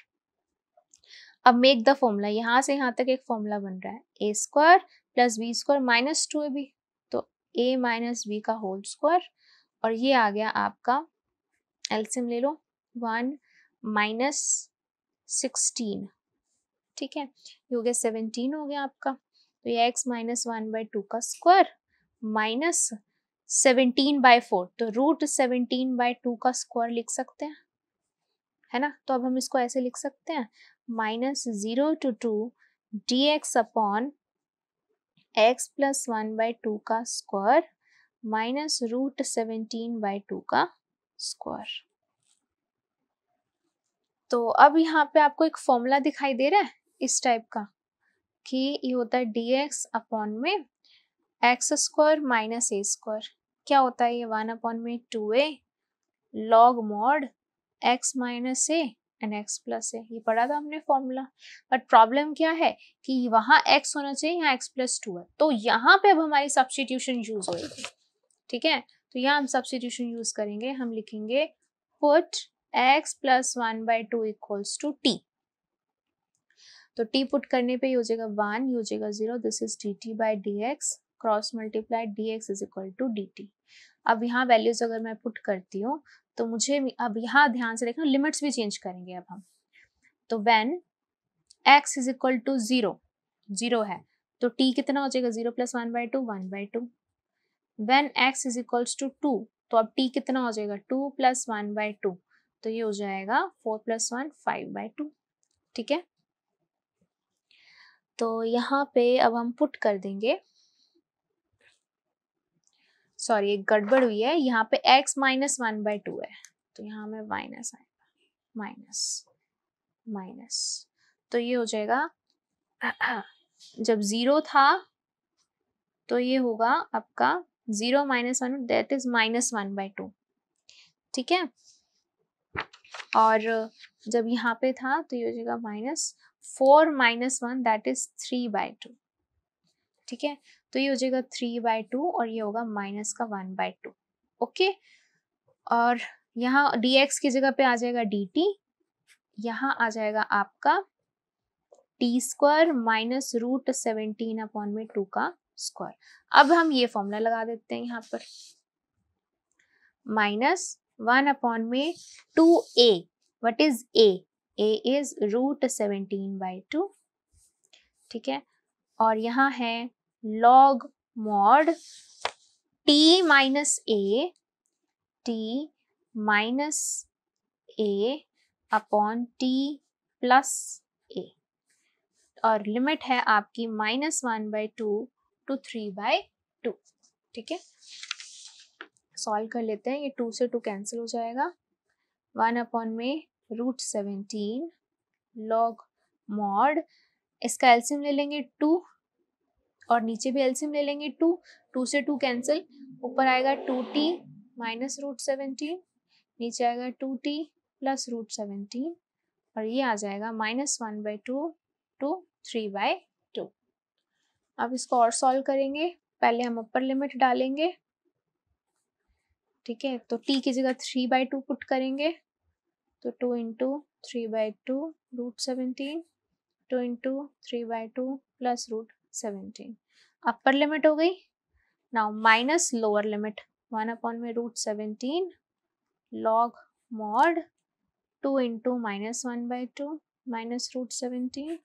अब मेक द फॉर्मूला यहाँ से यहाँ तक एक फॉर्मूला बन रहा है a square plus b square minus two a b तो ए माइनस बी का होल स्क्वायर और ये आ गया आपका एल्सियम ले लो वन माइनस सिक्सटीन ठीक है ये हो गया सेवनटीन हो गया आपका तो ये x minus one by two का square minus seventeen by four तो रूट सेवनटीन बाय टू का स्क्वायर लिख सकते हैं है ना तो अब हम इसको ऐसे लिख सकते हैं minus zero to two d x upon x plus one by two का square minus root seventeen by two का स्क्वायर तो अब यहाँ पे आपको एक फॉर्मूला दिखाई दे रहा है इस टाइप का कि ये होता है डी एक्स अपॉन में x square minus a square क्या होता है ये वन अपॉन में two a log mod x minus a and x plus a ये पढ़ा था हमने फॉर्मूला बट प्रॉब्लम क्या है कि वहां एक्स होना चाहिए यहाँ एक्स प्लस टू है तो यहाँ पे अब हमारी सब्सटीट्यूशन यूज होगी ठीक है तो यहाँ हम सब्सटीट्यूशन यूज करेंगे हम लिखेंगे put x plus one by two equals to T तो टी पुट करने पे हो जाएगा वन हो जाएगा zero this is D T by D x cross multiply d x is equal to D t अब यहाँ वैल्यूज अगर मैं पुट करती हूँ तो मुझे अब यहाँ ध्यान से देखना लिमिट्स भी चेंज करेंगे अब हम तो when x is equal to zero zero है तो टी कितना हो जाएगा zero plus one by two one by two when x is equal to two तो अब टी कितना हो जाएगा two plus one by two तो ये हो जाएगा four plus one five by two ठीक है तो यहाँ पे अब हम पुट कर देंगे सॉरी एक गड़बड़ हुई है यहाँ पे x minus one by two है तो यहाँ में माइनस आएगा माइनस माइनस तो ये हो जाएगा (clears throat) जब जीरो था तो ये होगा आपका zero minus one that is minus one by two ठीक है और जब यहाँ पे था तो ये हो जाएगा minus four minus one that is three by two ठीक है तो ये हो जाएगा थ्री बाय टू और ये होगा माइनस का वन बाय टू ओके और यहाँ dx की जगह पे आ जाएगा dt यहाँ आ जाएगा आपका t square minus root seventeen upon में टू का स्क्वायर अब हम ये फॉर्मूला लगा देते हैं यहाँ पर माइनस वन अपॉन में two a what is a a is root seventeen by two ठीक है और यहाँ है log mod t minus a t minus a upon t plus a और लिमिट है आपकी minus one by two to three by two ठीक है सॉल्व कर लेते हैं ये टू से टू कैंसिल हो जाएगा वन अपॉन में रूट सेवेंटीन लॉग मॉड इसका एल्सियम ले लेंगे टू और नीचे भी एल्सियम ले लेंगे टू टू से टू कैंसिल ऊपर आएगा two t minus root seventeen नीचे आएगा two t plus root seventeen और ये आ जाएगा minus one by two to three by two अब इसको और सॉल्व करेंगे पहले हम अपर लिमिट डालेंगे ठीक है तो टी की जगह थ्री बाई टू पुट करेंगे तो two into three by two root seventeen two into three by two plus root seventeen upper limit हो गई now minus lower limit one upon में root seventeen log mod two into minus one by two minus root seventeen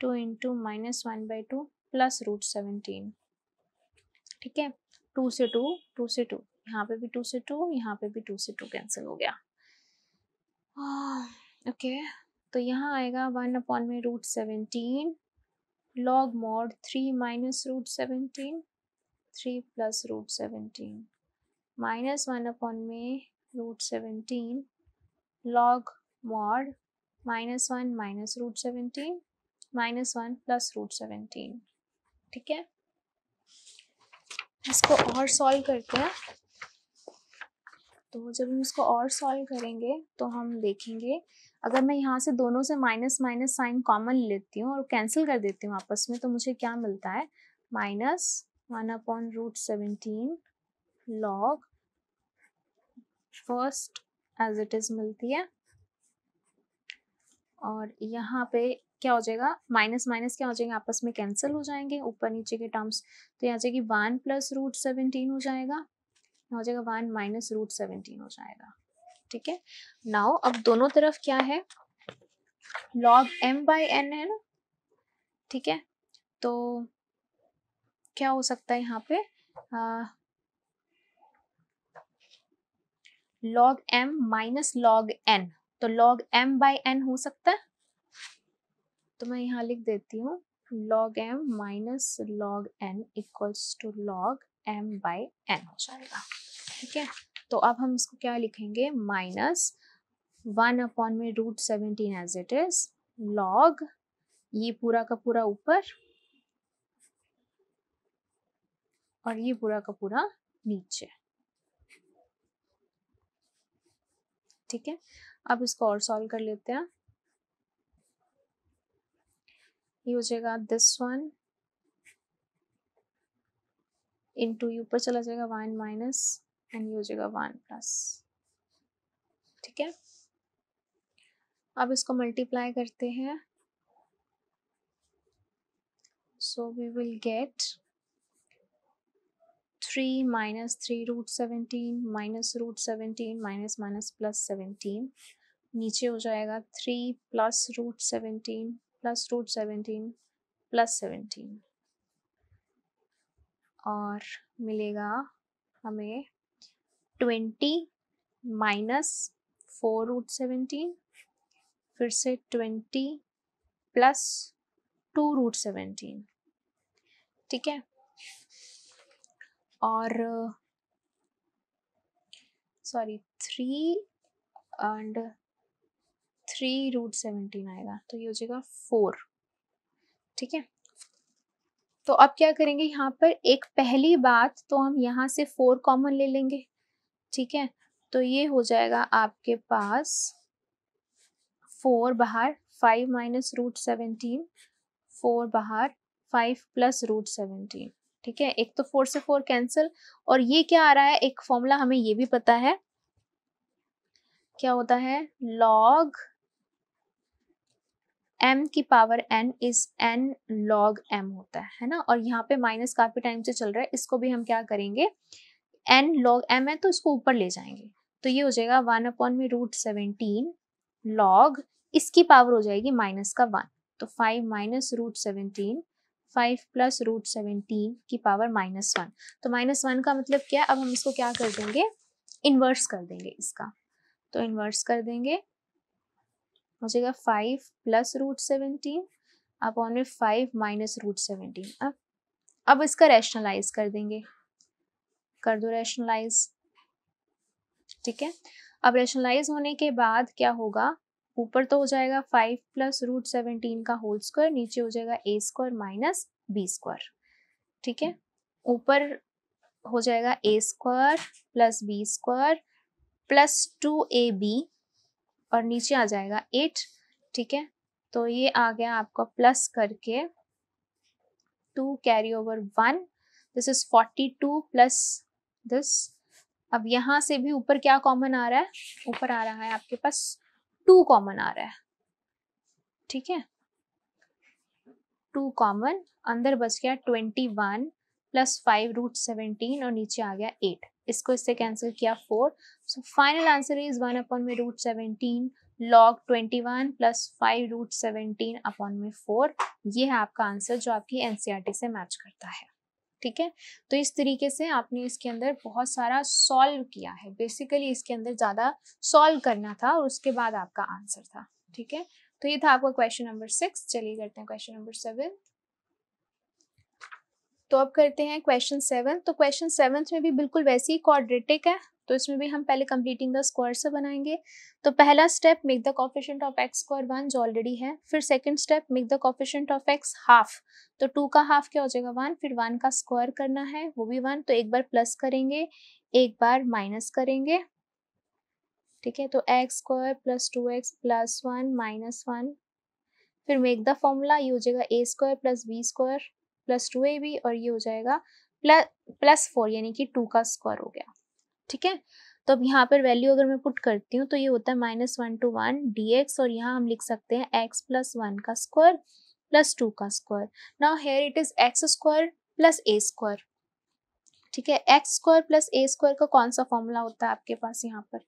two into minus one by two plus root seventeen ठीक है to से to two से to यहाँ पे भी to से to यहाँ पे भी टू से टू कैंसिल हो गया ओके तो यहाँ आएगा वन अपॉन में root seventeen log mod three minus root seventeen three plus root seventeen minus one upon में root seventeen log mod minus one minus root seventeen minus one plus root seventeen ठीक है इसको और solve करते हैं तो जब हम इसको और सॉल्व करेंगे तो हम देखेंगे अगर मैं यहाँ से दोनों से माइनस माइनस साइन कॉमन लेती हूँ और कैंसिल कर देती हूँ आपस में तो मुझे क्या मिलता है minus one upon root seventeen log first as it is मिलती है और यहाँ पे क्या हो जाएगा माइनस माइनस क्या हो जाएगा आपस में कैंसिल हो जाएंगे ऊपर नीचे के टर्म्स तो यहाँ जाएगी वन प्लस रूट सेवनटीन हो जाएगा हो जाएगा वन माइनस रूट सेवनटीन हो जाएगा ठीक है नाउ अब दोनों तरफ क्या है लॉग एम बाई एन है ना ठीक है तो क्या हो सकता है यहाँ पे log m minus log n तो लॉग एम बाई एन हो सकता है तो मैं यहाँ लिख देती हूँ log m माइनस log n equals to log m by n हो जाएगा ठीक है तो अब हम इसको क्या लिखेंगे माइनस वन अपॉन में root seventeen as it is log ये पूरा का पूरा ऊपर और ये पूरा का पूरा नीचे ठीक है अब इसको और सॉल्व कर लेते हैं ये हो जाएगा this one into you पर चला जाएगा वन माइनस एंड ये हो जाएगा वन प्लस ठीक है अब इसको मल्टीप्लाई करते हैं so we will get three minus three root seventeen minus root seventeen minus minus plus seventeen नीचे हो जाएगा three plus root seventeen plus root seventeen plus seventeen और मिलेगा हमें twenty minus four root seventeen फिर से twenty plus two root seventeen ठीक है और sorry three and three root seventeen आएगा तो ये हो जाएगा फोर ठीक है तो अब क्या करेंगे यहाँ पर एक पहली बात तो हम यहाँ से फोर कॉमन ले लेंगे ठीक है तो ये हो जाएगा आपके पास फोर बाहर five minus root seventeen four बाहर फाइव प्लस रूट सेवनटीन ठीक है एक तो फोर से फोर कैंसिल और ये क्या आ रहा है एक फॉर्मूला हमें ये भी पता है क्या होता है लॉग एम की power n is n log m होता है है ना और यहाँ पे माइनस काफी टाइम से चल रहा है इसको भी हम क्या करेंगे एन लॉग एम है तो इसको ऊपर ले जाएंगे तो ये हो जाएगा वन अपॉन में रूट सेवनटीन लॉग इसकी पावर हो जाएगी माइनस का वन तो five minus root seventeen five plus root seventeen की पावर माइनस वन तो माइनस वन का मतलब क्या अब हम इसको क्या कर देंगे इन्वर्स कर देंगे इसका तो इन्वर्स कर देंगे हो जाएगा five plus root seventeen upon में फाइव माइनस रूट सेवेंटीन अब अब इसका रैशनलाइज कर देंगे कर दो रैशनलाइज ठीक है अब रैशनलाइज होने के बाद क्या होगा ऊपर तो हो जाएगा फाइव प्लस रूट सेवेंटीन का होल स्क्वायर नीचे हो जाएगा a square minus b square ठीक है ऊपर हो जाएगा a square plus b square plus two a b और नीचे आ जाएगा एट ठीक है तो ये आ गया आपका प्लस करके two carry over one this is forty two plus this अब यहाँ से भी ऊपर क्या कॉमन आ रहा है ऊपर आ रहा है आपके पास टू कॉमन आ रहा है ठीक है टू कॉमन अंदर बच गया twenty one plus five root seventeen और नीचे आ गया एट इसको इससे कैंसिल किया four so final answer is one upon में root seventeen log twenty one plus five root seventeen upon में फोर ये है आपका आंसर जो आपकी एन e से मैच करता है ठीक है तो इस तरीके से आपने इसके अंदर बहुत सारा सॉल्व किया है बेसिकली इसके अंदर ज़्यादा सॉल्व करना था और उसके बाद आपका आंसर था ठीक है तो ये था आपका क्वेश्चन नंबर सिक्स चलिए करते हैं क्वेश्चन नंबर सेवन तो अब करते हैं क्वेश्चन सेवन तो क्वेश्चन सेवन में भी बिल्कुल वैसे ही क्वाड्रेटिक है तो इसमें भी हम पहले कंप्लीटिंग द स्क्वायर से बनाएंगे तो पहला step make the coefficient of x square one जो ऑलरेडी है फिर second step make the coefficient of x half तो टू का हाफ क्या हो जाएगा वन फिर वन का स्क्वायर करना है वो भी वन तो एक बार प्लस करेंगे एक बार माइनस करेंगे ठीक है तो x square plus two x plus one minus one फिर मेक द फॉर्मूला ये हो जाएगा a square plus b square plus two a b और ये हो जाएगा प्लस प्लस फोर यानी कि टू का स्क्वायर हो गया ठीक है तो अब यहाँ पर वैल्यू अगर मैं पुट करती हूँ तो ये होता है minus one to one d x और यहाँ हम लिख सकते हैं एक्स प्लस वन का स्क्वायर प्लस टू का square now here it is x square plus a square ठीक है x square plus a square का कौन सा फॉर्मूला होता है आपके पास यहाँ पर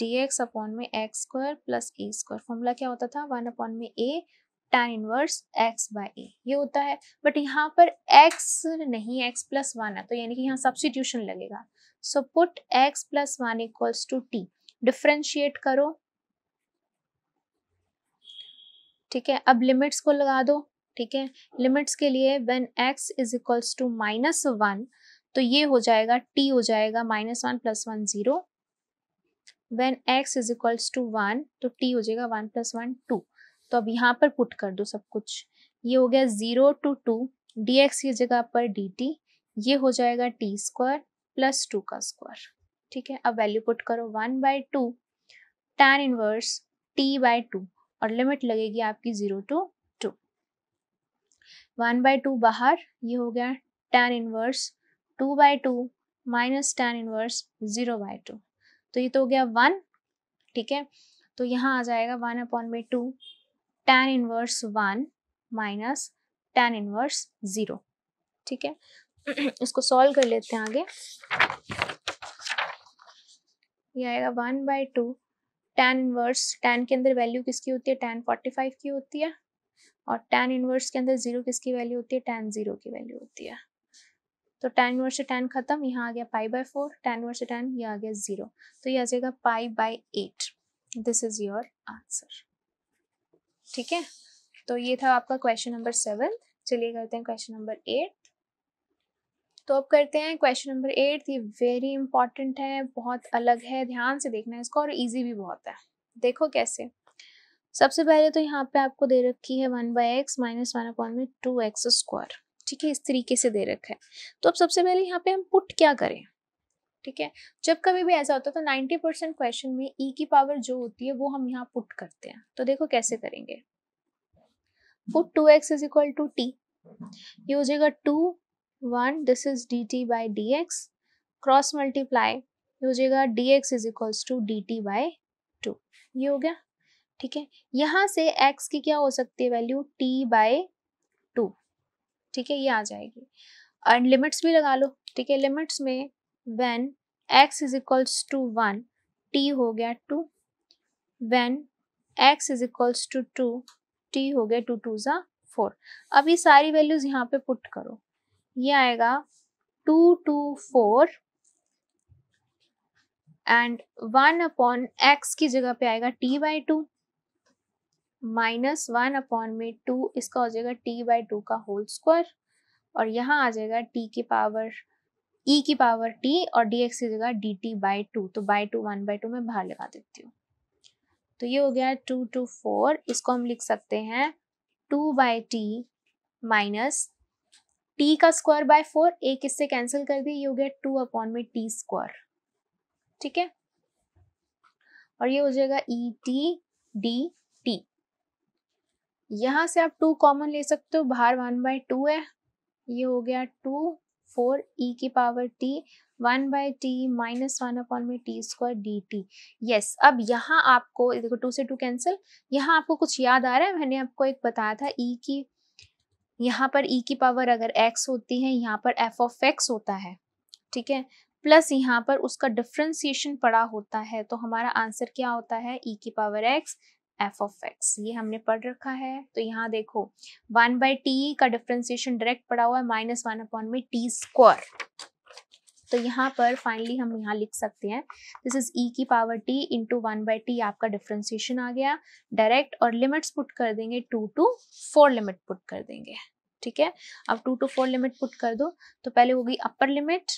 डी एक्स अपॉन में x square plus a square formula क्या होता था वन अपॉन में a tan inverse x by a ये होता है बट यहाँ पर एक्स नहीं एक्स प्लस वन है तो यानी कि यहाँ सब्सटीट्यूशन लगेगा so put x plus one equals to t differentiate करो ठीक है अब लिमिट्स को लगा दो ठीक है लिमिट्स के लिए when x is equals to minus one तो ये हो जाएगा टी हो जाएगा minus one plus one zero when x is equals to one तो टी हो जाएगा वन प्लस वन टू तो अब यहाँ पर पुट कर दो सब कुछ ये हो गया zero to two d x की जगह पर डी टी ये हो जाएगा टी स्क्वायर प्लस टू का स्क्वायर ठीक है अब वैल्यू पुट करो one by two tan inverse t by two और लिमिट लगेगी आपकी zero to two one by two बाहर ये हो गया tan inverse two by two minus tan inverse zero by two तो ये तो हो गया वन ठीक है तो यहाँ आ जाएगा one upon by two tan inverse one minus tan inverse zero ठीक है इसको (clears throat) सॉल्व कर लेते हैं आगे ये आएगा one by two tan inverse tan के अंदर वैल्यू किसकी होती है tan फोर्टी फाइव की होती है और tan इनवर्स के अंदर ज़ीरो किसकी वैल्यू होती है tan ज़ीरो की वैल्यू होती है तो tan इनवर्स से tan खत्म यहाँ आ गया pi by four tan inverse से tan ये आ गया ज़ीरो तो ये आ जाएगा pi by eight this is your answer ठीक है तो ये था आपका क्वेश्चन नंबर सेवन चलिए करते हैं क्वेश्चन नंबर एट तो अब करते हैं क्वेश्चन नंबर एट ये वेरी इंपॉर्टेंट है बहुत अलग है ध्यान से देखना है इसको और इजी भी बहुत है देखो कैसे सबसे पहले तो यहाँ पे आपको दे रखी है one by x minus one upon में टू एक्स स्क्वायर ठीक है इस तरीके से दे रखा है तो अब सबसे पहले यहाँ पे हम पुट क्या करें ठीक है जब कभी भी ऐसा होता है तो 90 परसेंट क्वेश्चन में ई e की पावर जो होती है वो हम यहाँ पुट करते हैं तो देखो कैसे करेंगे put two x is equal to t ये हो जाएगा two one this is D T by D x cross multiply ये हो जाएगा d x is equals to D T by two ये हो गया ठीक है यहाँ से एक्स की क्या हो सकती है वैल्यू टी बाई टू ठीक है ये आ जाएगी एंड लिमिट्स भी लगा लो ठीक है लिमिट्स में when x is equals to 1 t हो गया 2 when x is equals to 2 t हो गया 2 टू ज़ा फोर अब ये सारी वैल्यूज यहाँ पे पुट करो ये आएगा two to four and one upon x की जगह पे आएगा t by two minus one upon में टू इसका हो जाएगा टी बाई टू का होल स्क्वायर और यहाँ आ जाएगा टी की पावर ई e की पावर टी और डी एक्स की जगह डी टी बाई टू तो by two one by two में बाहर लगा देती हूँ तो ये हो गया टू टू फोर इसको हम लिख सकते हैं two by t minus t का स्क्वायर बाय फोर एक इससे कैंसिल कर दिए ये हो गया टू अपॉन में टी स्क्वायर ठीक है और ये हो जाएगा ई टी डी टी यहां से आप टू कॉमन ले सकते हो बाहर वन बाय टू है ये हो गया टू फोर ई की power t one by t minus one upon में t square d t yes अब यहाँ आपको देखो टू से टू कैंसिल यहाँ आपको कुछ याद आ रहा है मैंने आपको एक बताया था ई e की यहाँ पर ई e की पावर अगर एक्स होती है यहाँ पर एफ ऑफ एक्स होता है ठीक है प्लस यहाँ पर उसका डिफ्रेंसिएशन पड़ा होता है तो हमारा आंसर क्या होता है ई e की power x f of x ये हमने पढ़ रखा है तो यहाँ देखो वन बाई टी का डिफ्रेंसिएशन डायरेक्ट पड़ा हुआ है माइनस वन अपॉन में टी स्क्वायर तो यहाँ पर फाइनली हम यहाँ लिख सकते हैं दिस इज ई की power t into one by t आपका डिफ्रेंसिएशन आ गया डायरेक्ट और लिमिट्स पुट कर देंगे two to four limit put कर देंगे ठीक है अब two to four limit put कर दो तो पहले होगी अपर लिमिट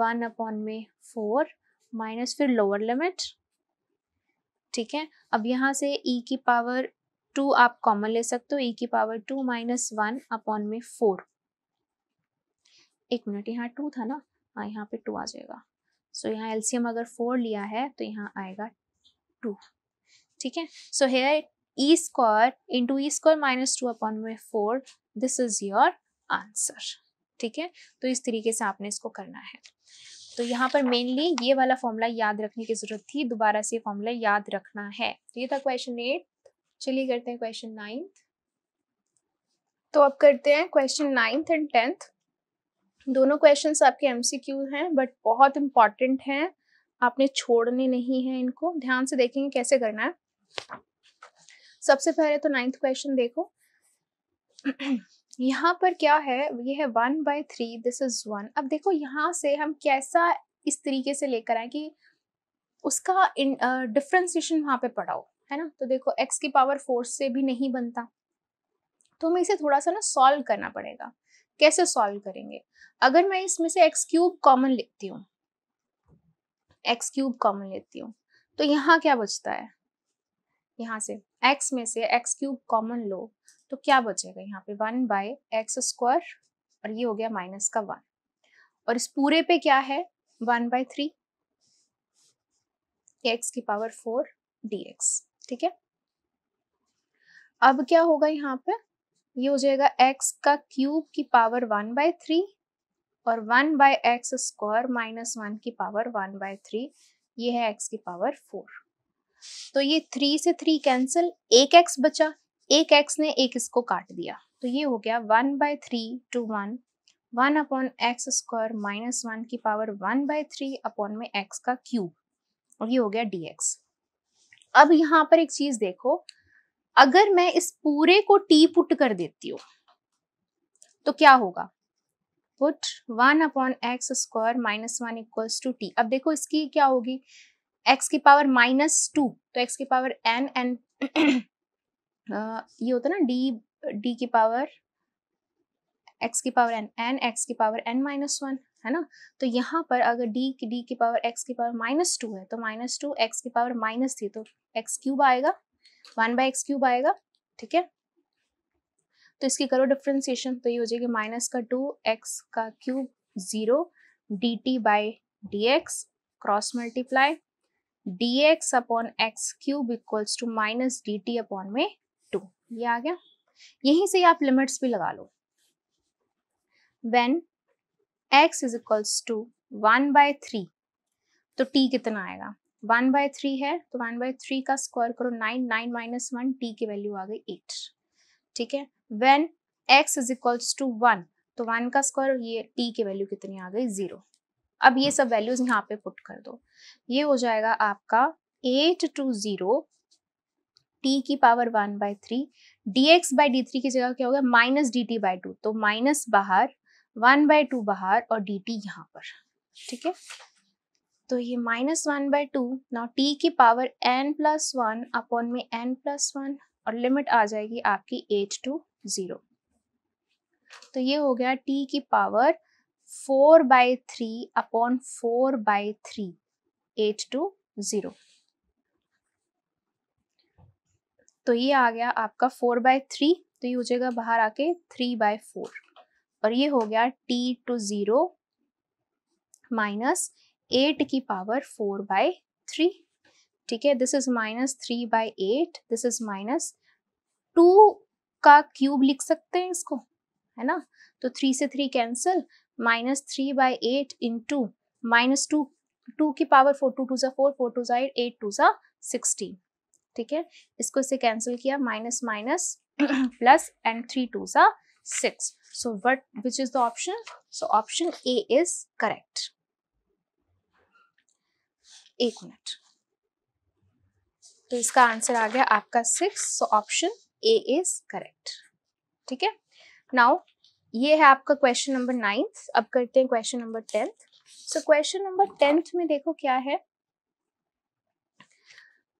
वन अपॉन में फोर माइनस फिर लोअर लिमिट ठीक है अब यहाँ से e की पावर टू आप कॉमन ले सकते हो e की power two minus one upon में फोर एक मिनट यहाँ टू था ना हाँ यहाँ पे टू आ जाएगा सो so, यहाँ एलसीएम अगर फोर लिया है तो यहाँ आएगा टू ठीक है so here e square into e square minus two upon में four this is your answer ठीक है तो इस तरीके से आपने इसको करना है तो यहाँ पर मेनली ये वाला फॉर्मूला याद रखने की जरूरत थी दोबारा से फॉर्मूला याद रखना है तो ये था क्वेश्चन एट चलिए करते हैं क्वेश्चन नाइन्थ तो अब करते हैं क्वेश्चन नाइन्थ एंड टेंथ दोनों क्वेश्चंस आपके एमसीक्यू हैं बट बहुत इंपॉर्टेंट हैं आपने छोड़ने नहीं है इनको ध्यान से देखेंगे कैसे करना है सबसे पहले तो नाइन्थ क्वेश्चन देखो यहाँ पर क्या है ये है one by three this is one अब देखो यहाँ से हम कैसा इस तरीके से लेकर आए कि उसका डिफ्रेंसिएशन uh, वहाँ पे पड़ा हो है ना तो देखो एक्स की पावर फोर से भी नहीं बनता तो हमें इसे थोड़ा सा ना सॉल्व करना पड़ेगा कैसे सॉल्व करेंगे अगर मैं इसमें से एक्स क्यूब कॉमन लेती हूँ एक्स क्यूब कॉमन लेती हूँ तो यहाँ क्या बचता है यहाँ से एक्स में से एक्स क्यूब कॉमन लो तो क्या बचेगा यहाँ पे वन बाय एक्स स्क्वायर और ये हो गया माइनस का वन और इस पूरे पे क्या है वन बाय थ्री एक्स की पावर फोर डी एक्स ठीक है अब क्या होगा यहाँ पे ये हो जाएगा एक्स का क्यूब की पावर वन बाय थ्री और one by x square minus one की पावर वन बाय थ्री ये है एक्स की पावर फोर तो ये थ्री से थ्री कैंसिल एक एक्स बचा एक एक्स ने एक इसको काट दिया तो ये हो गया one by three two one one upon x square minus one की power one by three upon में एक्स का क्यूब और ये हो गया डी एक्स अब यहाँ पर एक चीज देखो अगर मैं इस पूरे को टी पुट कर देती हूँ तो क्या होगा put one upon x square minus one equals to t अब देखो इसकी क्या होगी एक्स की पावर माइनस टू तो एक्स की पावर एन एन ये होता है ना डी डी की पावर एक्स की पावर एन एन एक्स की पावर एन माइनस वन है ना तो यहाँ पर अगर डी की डी की पावर एक्स की पावर माइनस टू है तो माइनस टू एक्स की पावर माइनस थ्री तो एक्स क्यूब आएगा वन बाई एक्स क्यूब आएगा ठीक है तो इसकी करो डिफ्रेंसिएशन तो ये हो जाएगी माइनस का टू एक्स का cube zero d T by D x cross multiply d x upon x cube equals to minus d t upon में ये आ गया यहीं से आप लिमिट्स भी लगा लो when x is equals to one by three तो टी कितना आएगा वन बाय थ्री है तो वन बाय थ्री का स्क्वायर करो nine nine minus one t की वैल्यू आ गई एट ठीक है when x is equals to one तो वन का स्क्वायर ये टी की वैल्यू कितनी आ गई जीरो अब ये सब वैल्यूज यहाँ पे पुट कर दो ये हो जाएगा आपका एट टू जीरो टी की power one by three d x by d three की जगह क्या होगा minus d T by two तो माइनस बाहर वन बाय टू बाहर और डी टी यहाँ पर ठीक है तो ये minus one by two now t की power n plus one upon में एन प्लस वन और लिमिट आ जाएगी आपकी एट टू ज़ीरो तो ये हो गया टी की power four by three upon four by three eight two zero तो ये आ गया आपका फोर बाय थ्री तो ये हो जाएगा बाहर आके थ्री बाय फोर और ये हो गया t two zero minus eight की पावर फोर बाय थ्री ठीक है this is minus three by eight this is minus two का क्यूब लिख सकते हैं इसको है ना तो थ्री से three cancel minus three by eight in two minus two two की पावर फोर टू टू ज़ा फोर फोर टू ज़ा एट एट टू ज़ा सिक्सटीन ठीक है इसको इसे कैंसिल किया minus minus plus and three two सा six so what which is the option so option A is correct एक मिनट तो इसका आंसर आ गया आपका six so option A is correct ठीक है नाउ ये है आपका क्वेश्चन नंबर नाइन्थ अब करते हैं question number tenth so question number tenth में देखो क्या है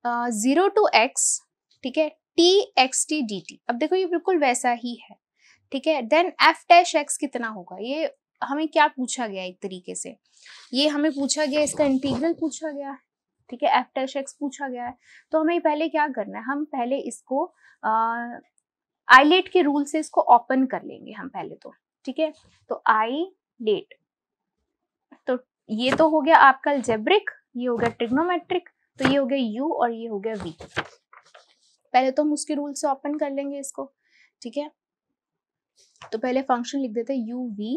जीरो टू एक्स ठीक है t x t d t अब देखो ये बिल्कुल वैसा ही है ठीक है देन एफ डैश एक्स कितना होगा ये हमें क्या पूछा गया एक तरीके से ये हमें पूछा गया इसका इंटीग्रल पूछा गया है ठीक है एफ डैश एक्स पूछा गया है तो हमें पहले क्या करना है हम पहले इसको आईलेट के रूल से इसको ओपन कर लेंगे हम पहले तो ठीक है तो आई लेट तो ये तो हो गया आपका जेब्रिक ये हो गया ट्रिग्नोमेट्रिक तो ये हो गया यू और ये हो गया वी पहले तो हम उसके रूल से ओपन कर लेंगे इसको ठीक है तो पहले फंक्शन लिख देते यू वी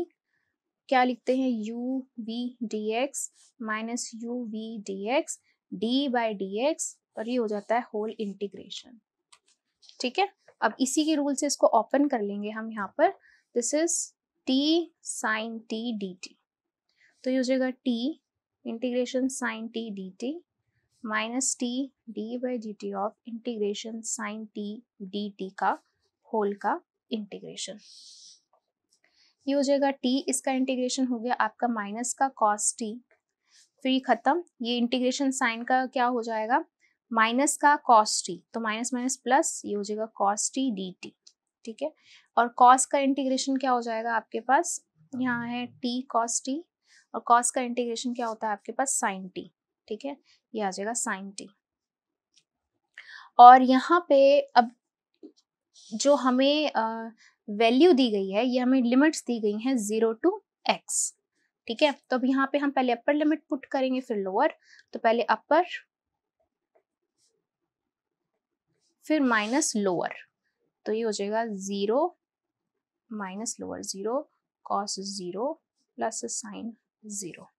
क्या लिखते हैं u v d x minus u v d x d by D x और ये हो जाता है होल इंटीग्रेशन ठीक है अब इसी के रूल से इसको ओपन कर लेंगे हम यहाँ पर this is t sine t d t तो ये हो जाएगा t integration sine t d t minus t d by d t of integration sine t d t का होल का इंटीग्रेशन ये हो जाएगा टी इसका इंटीग्रेशन हो गया आपका माइनस का कॉस टी फिर ये खत्म ये इंटीग्रेशन साइन का क्या हो जाएगा माइनस का कॉस टी तो माइनस माइनस प्लस ये हो जाएगा कॉस टी डी टी ठीक है और कॉस का इंटीग्रेशन क्या हो जाएगा आपके पास यहाँ है टी कॉस टी और कॉस का इंटीग्रेशन क्या होता है आपके पास साइन टी ठीक है ये आ जाएगा साइन टी और यहाँ पे अब जो हमें वैल्यू दी गई है ये हमें लिमिट्स दी गई हैं जीरो टू एक्स ठीक है तो अब यहाँ पे हम पहले अपर लिमिट पुट करेंगे फिर लोअर तो पहले अपर फिर माइनस लोअर तो ये हो जाएगा zero minus lower zero cos zero plus sine zero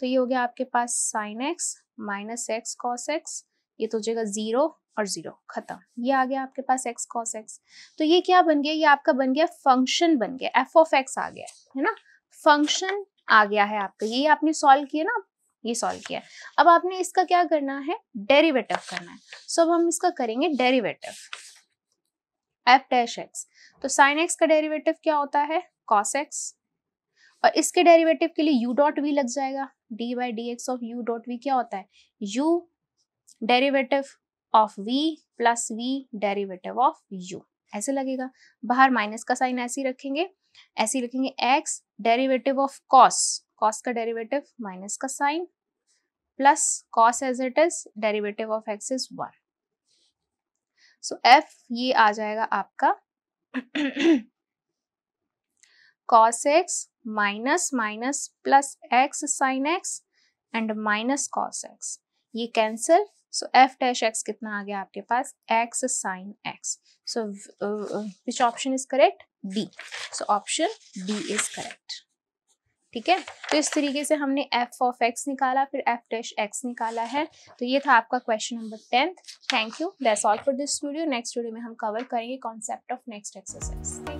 तो ये हो गया आपके पास sine x minus x cos x ये तो हो जाएगा जीरो और जीरो खत्म ये आ गया आपके पास एक्स कॉस एक्स तो ये क्या बन गया ये आपका बन गया फंक्शन बन गया एफ ऑफ एक्स आ गया है ना फंक्शन आ गया है आपका ये आपने सॉल्व किया ना ये सॉल्व किया अब आपने इसका क्या करना है डेरिवेटिव करना है सो अब हम इसका करेंगे डेरिवेटिव एफ डैश एक्स तो साइन एक्स का डेरिवेटिव क्या होता है कॉस एक्स और इसके डेरिवेटिव के लिए यू डॉट वी लग जाएगा d by D x of u dot v क्या होता है u derivative of v plus v derivative of u ऐसे लगेगा बाहर माइनस का साइन ऐसे ही रखेंगे ऐसे ही लिखेंगे x derivative of cos cos का डेरिवेटिव माइनस का sine plus cos as it is derivative of x is one so f ये आ जाएगा आपका cos x minus minus plus x sin x and minus cos x ये cancel so f dash x कितना आ गया आपके पास x so uh, uh, which option is correct b so option b is correct ठीक है तो इस तरीके से हमने एफ ऑफ एक्स निकाला फिर एफ डैश एक्स निकाला है तो ये था आपका question number tenth thank you that's all for this video next video में हम कवर करेंगे कॉन्सेप्ट ऑफ नेक्स्ट एक्सरसाइज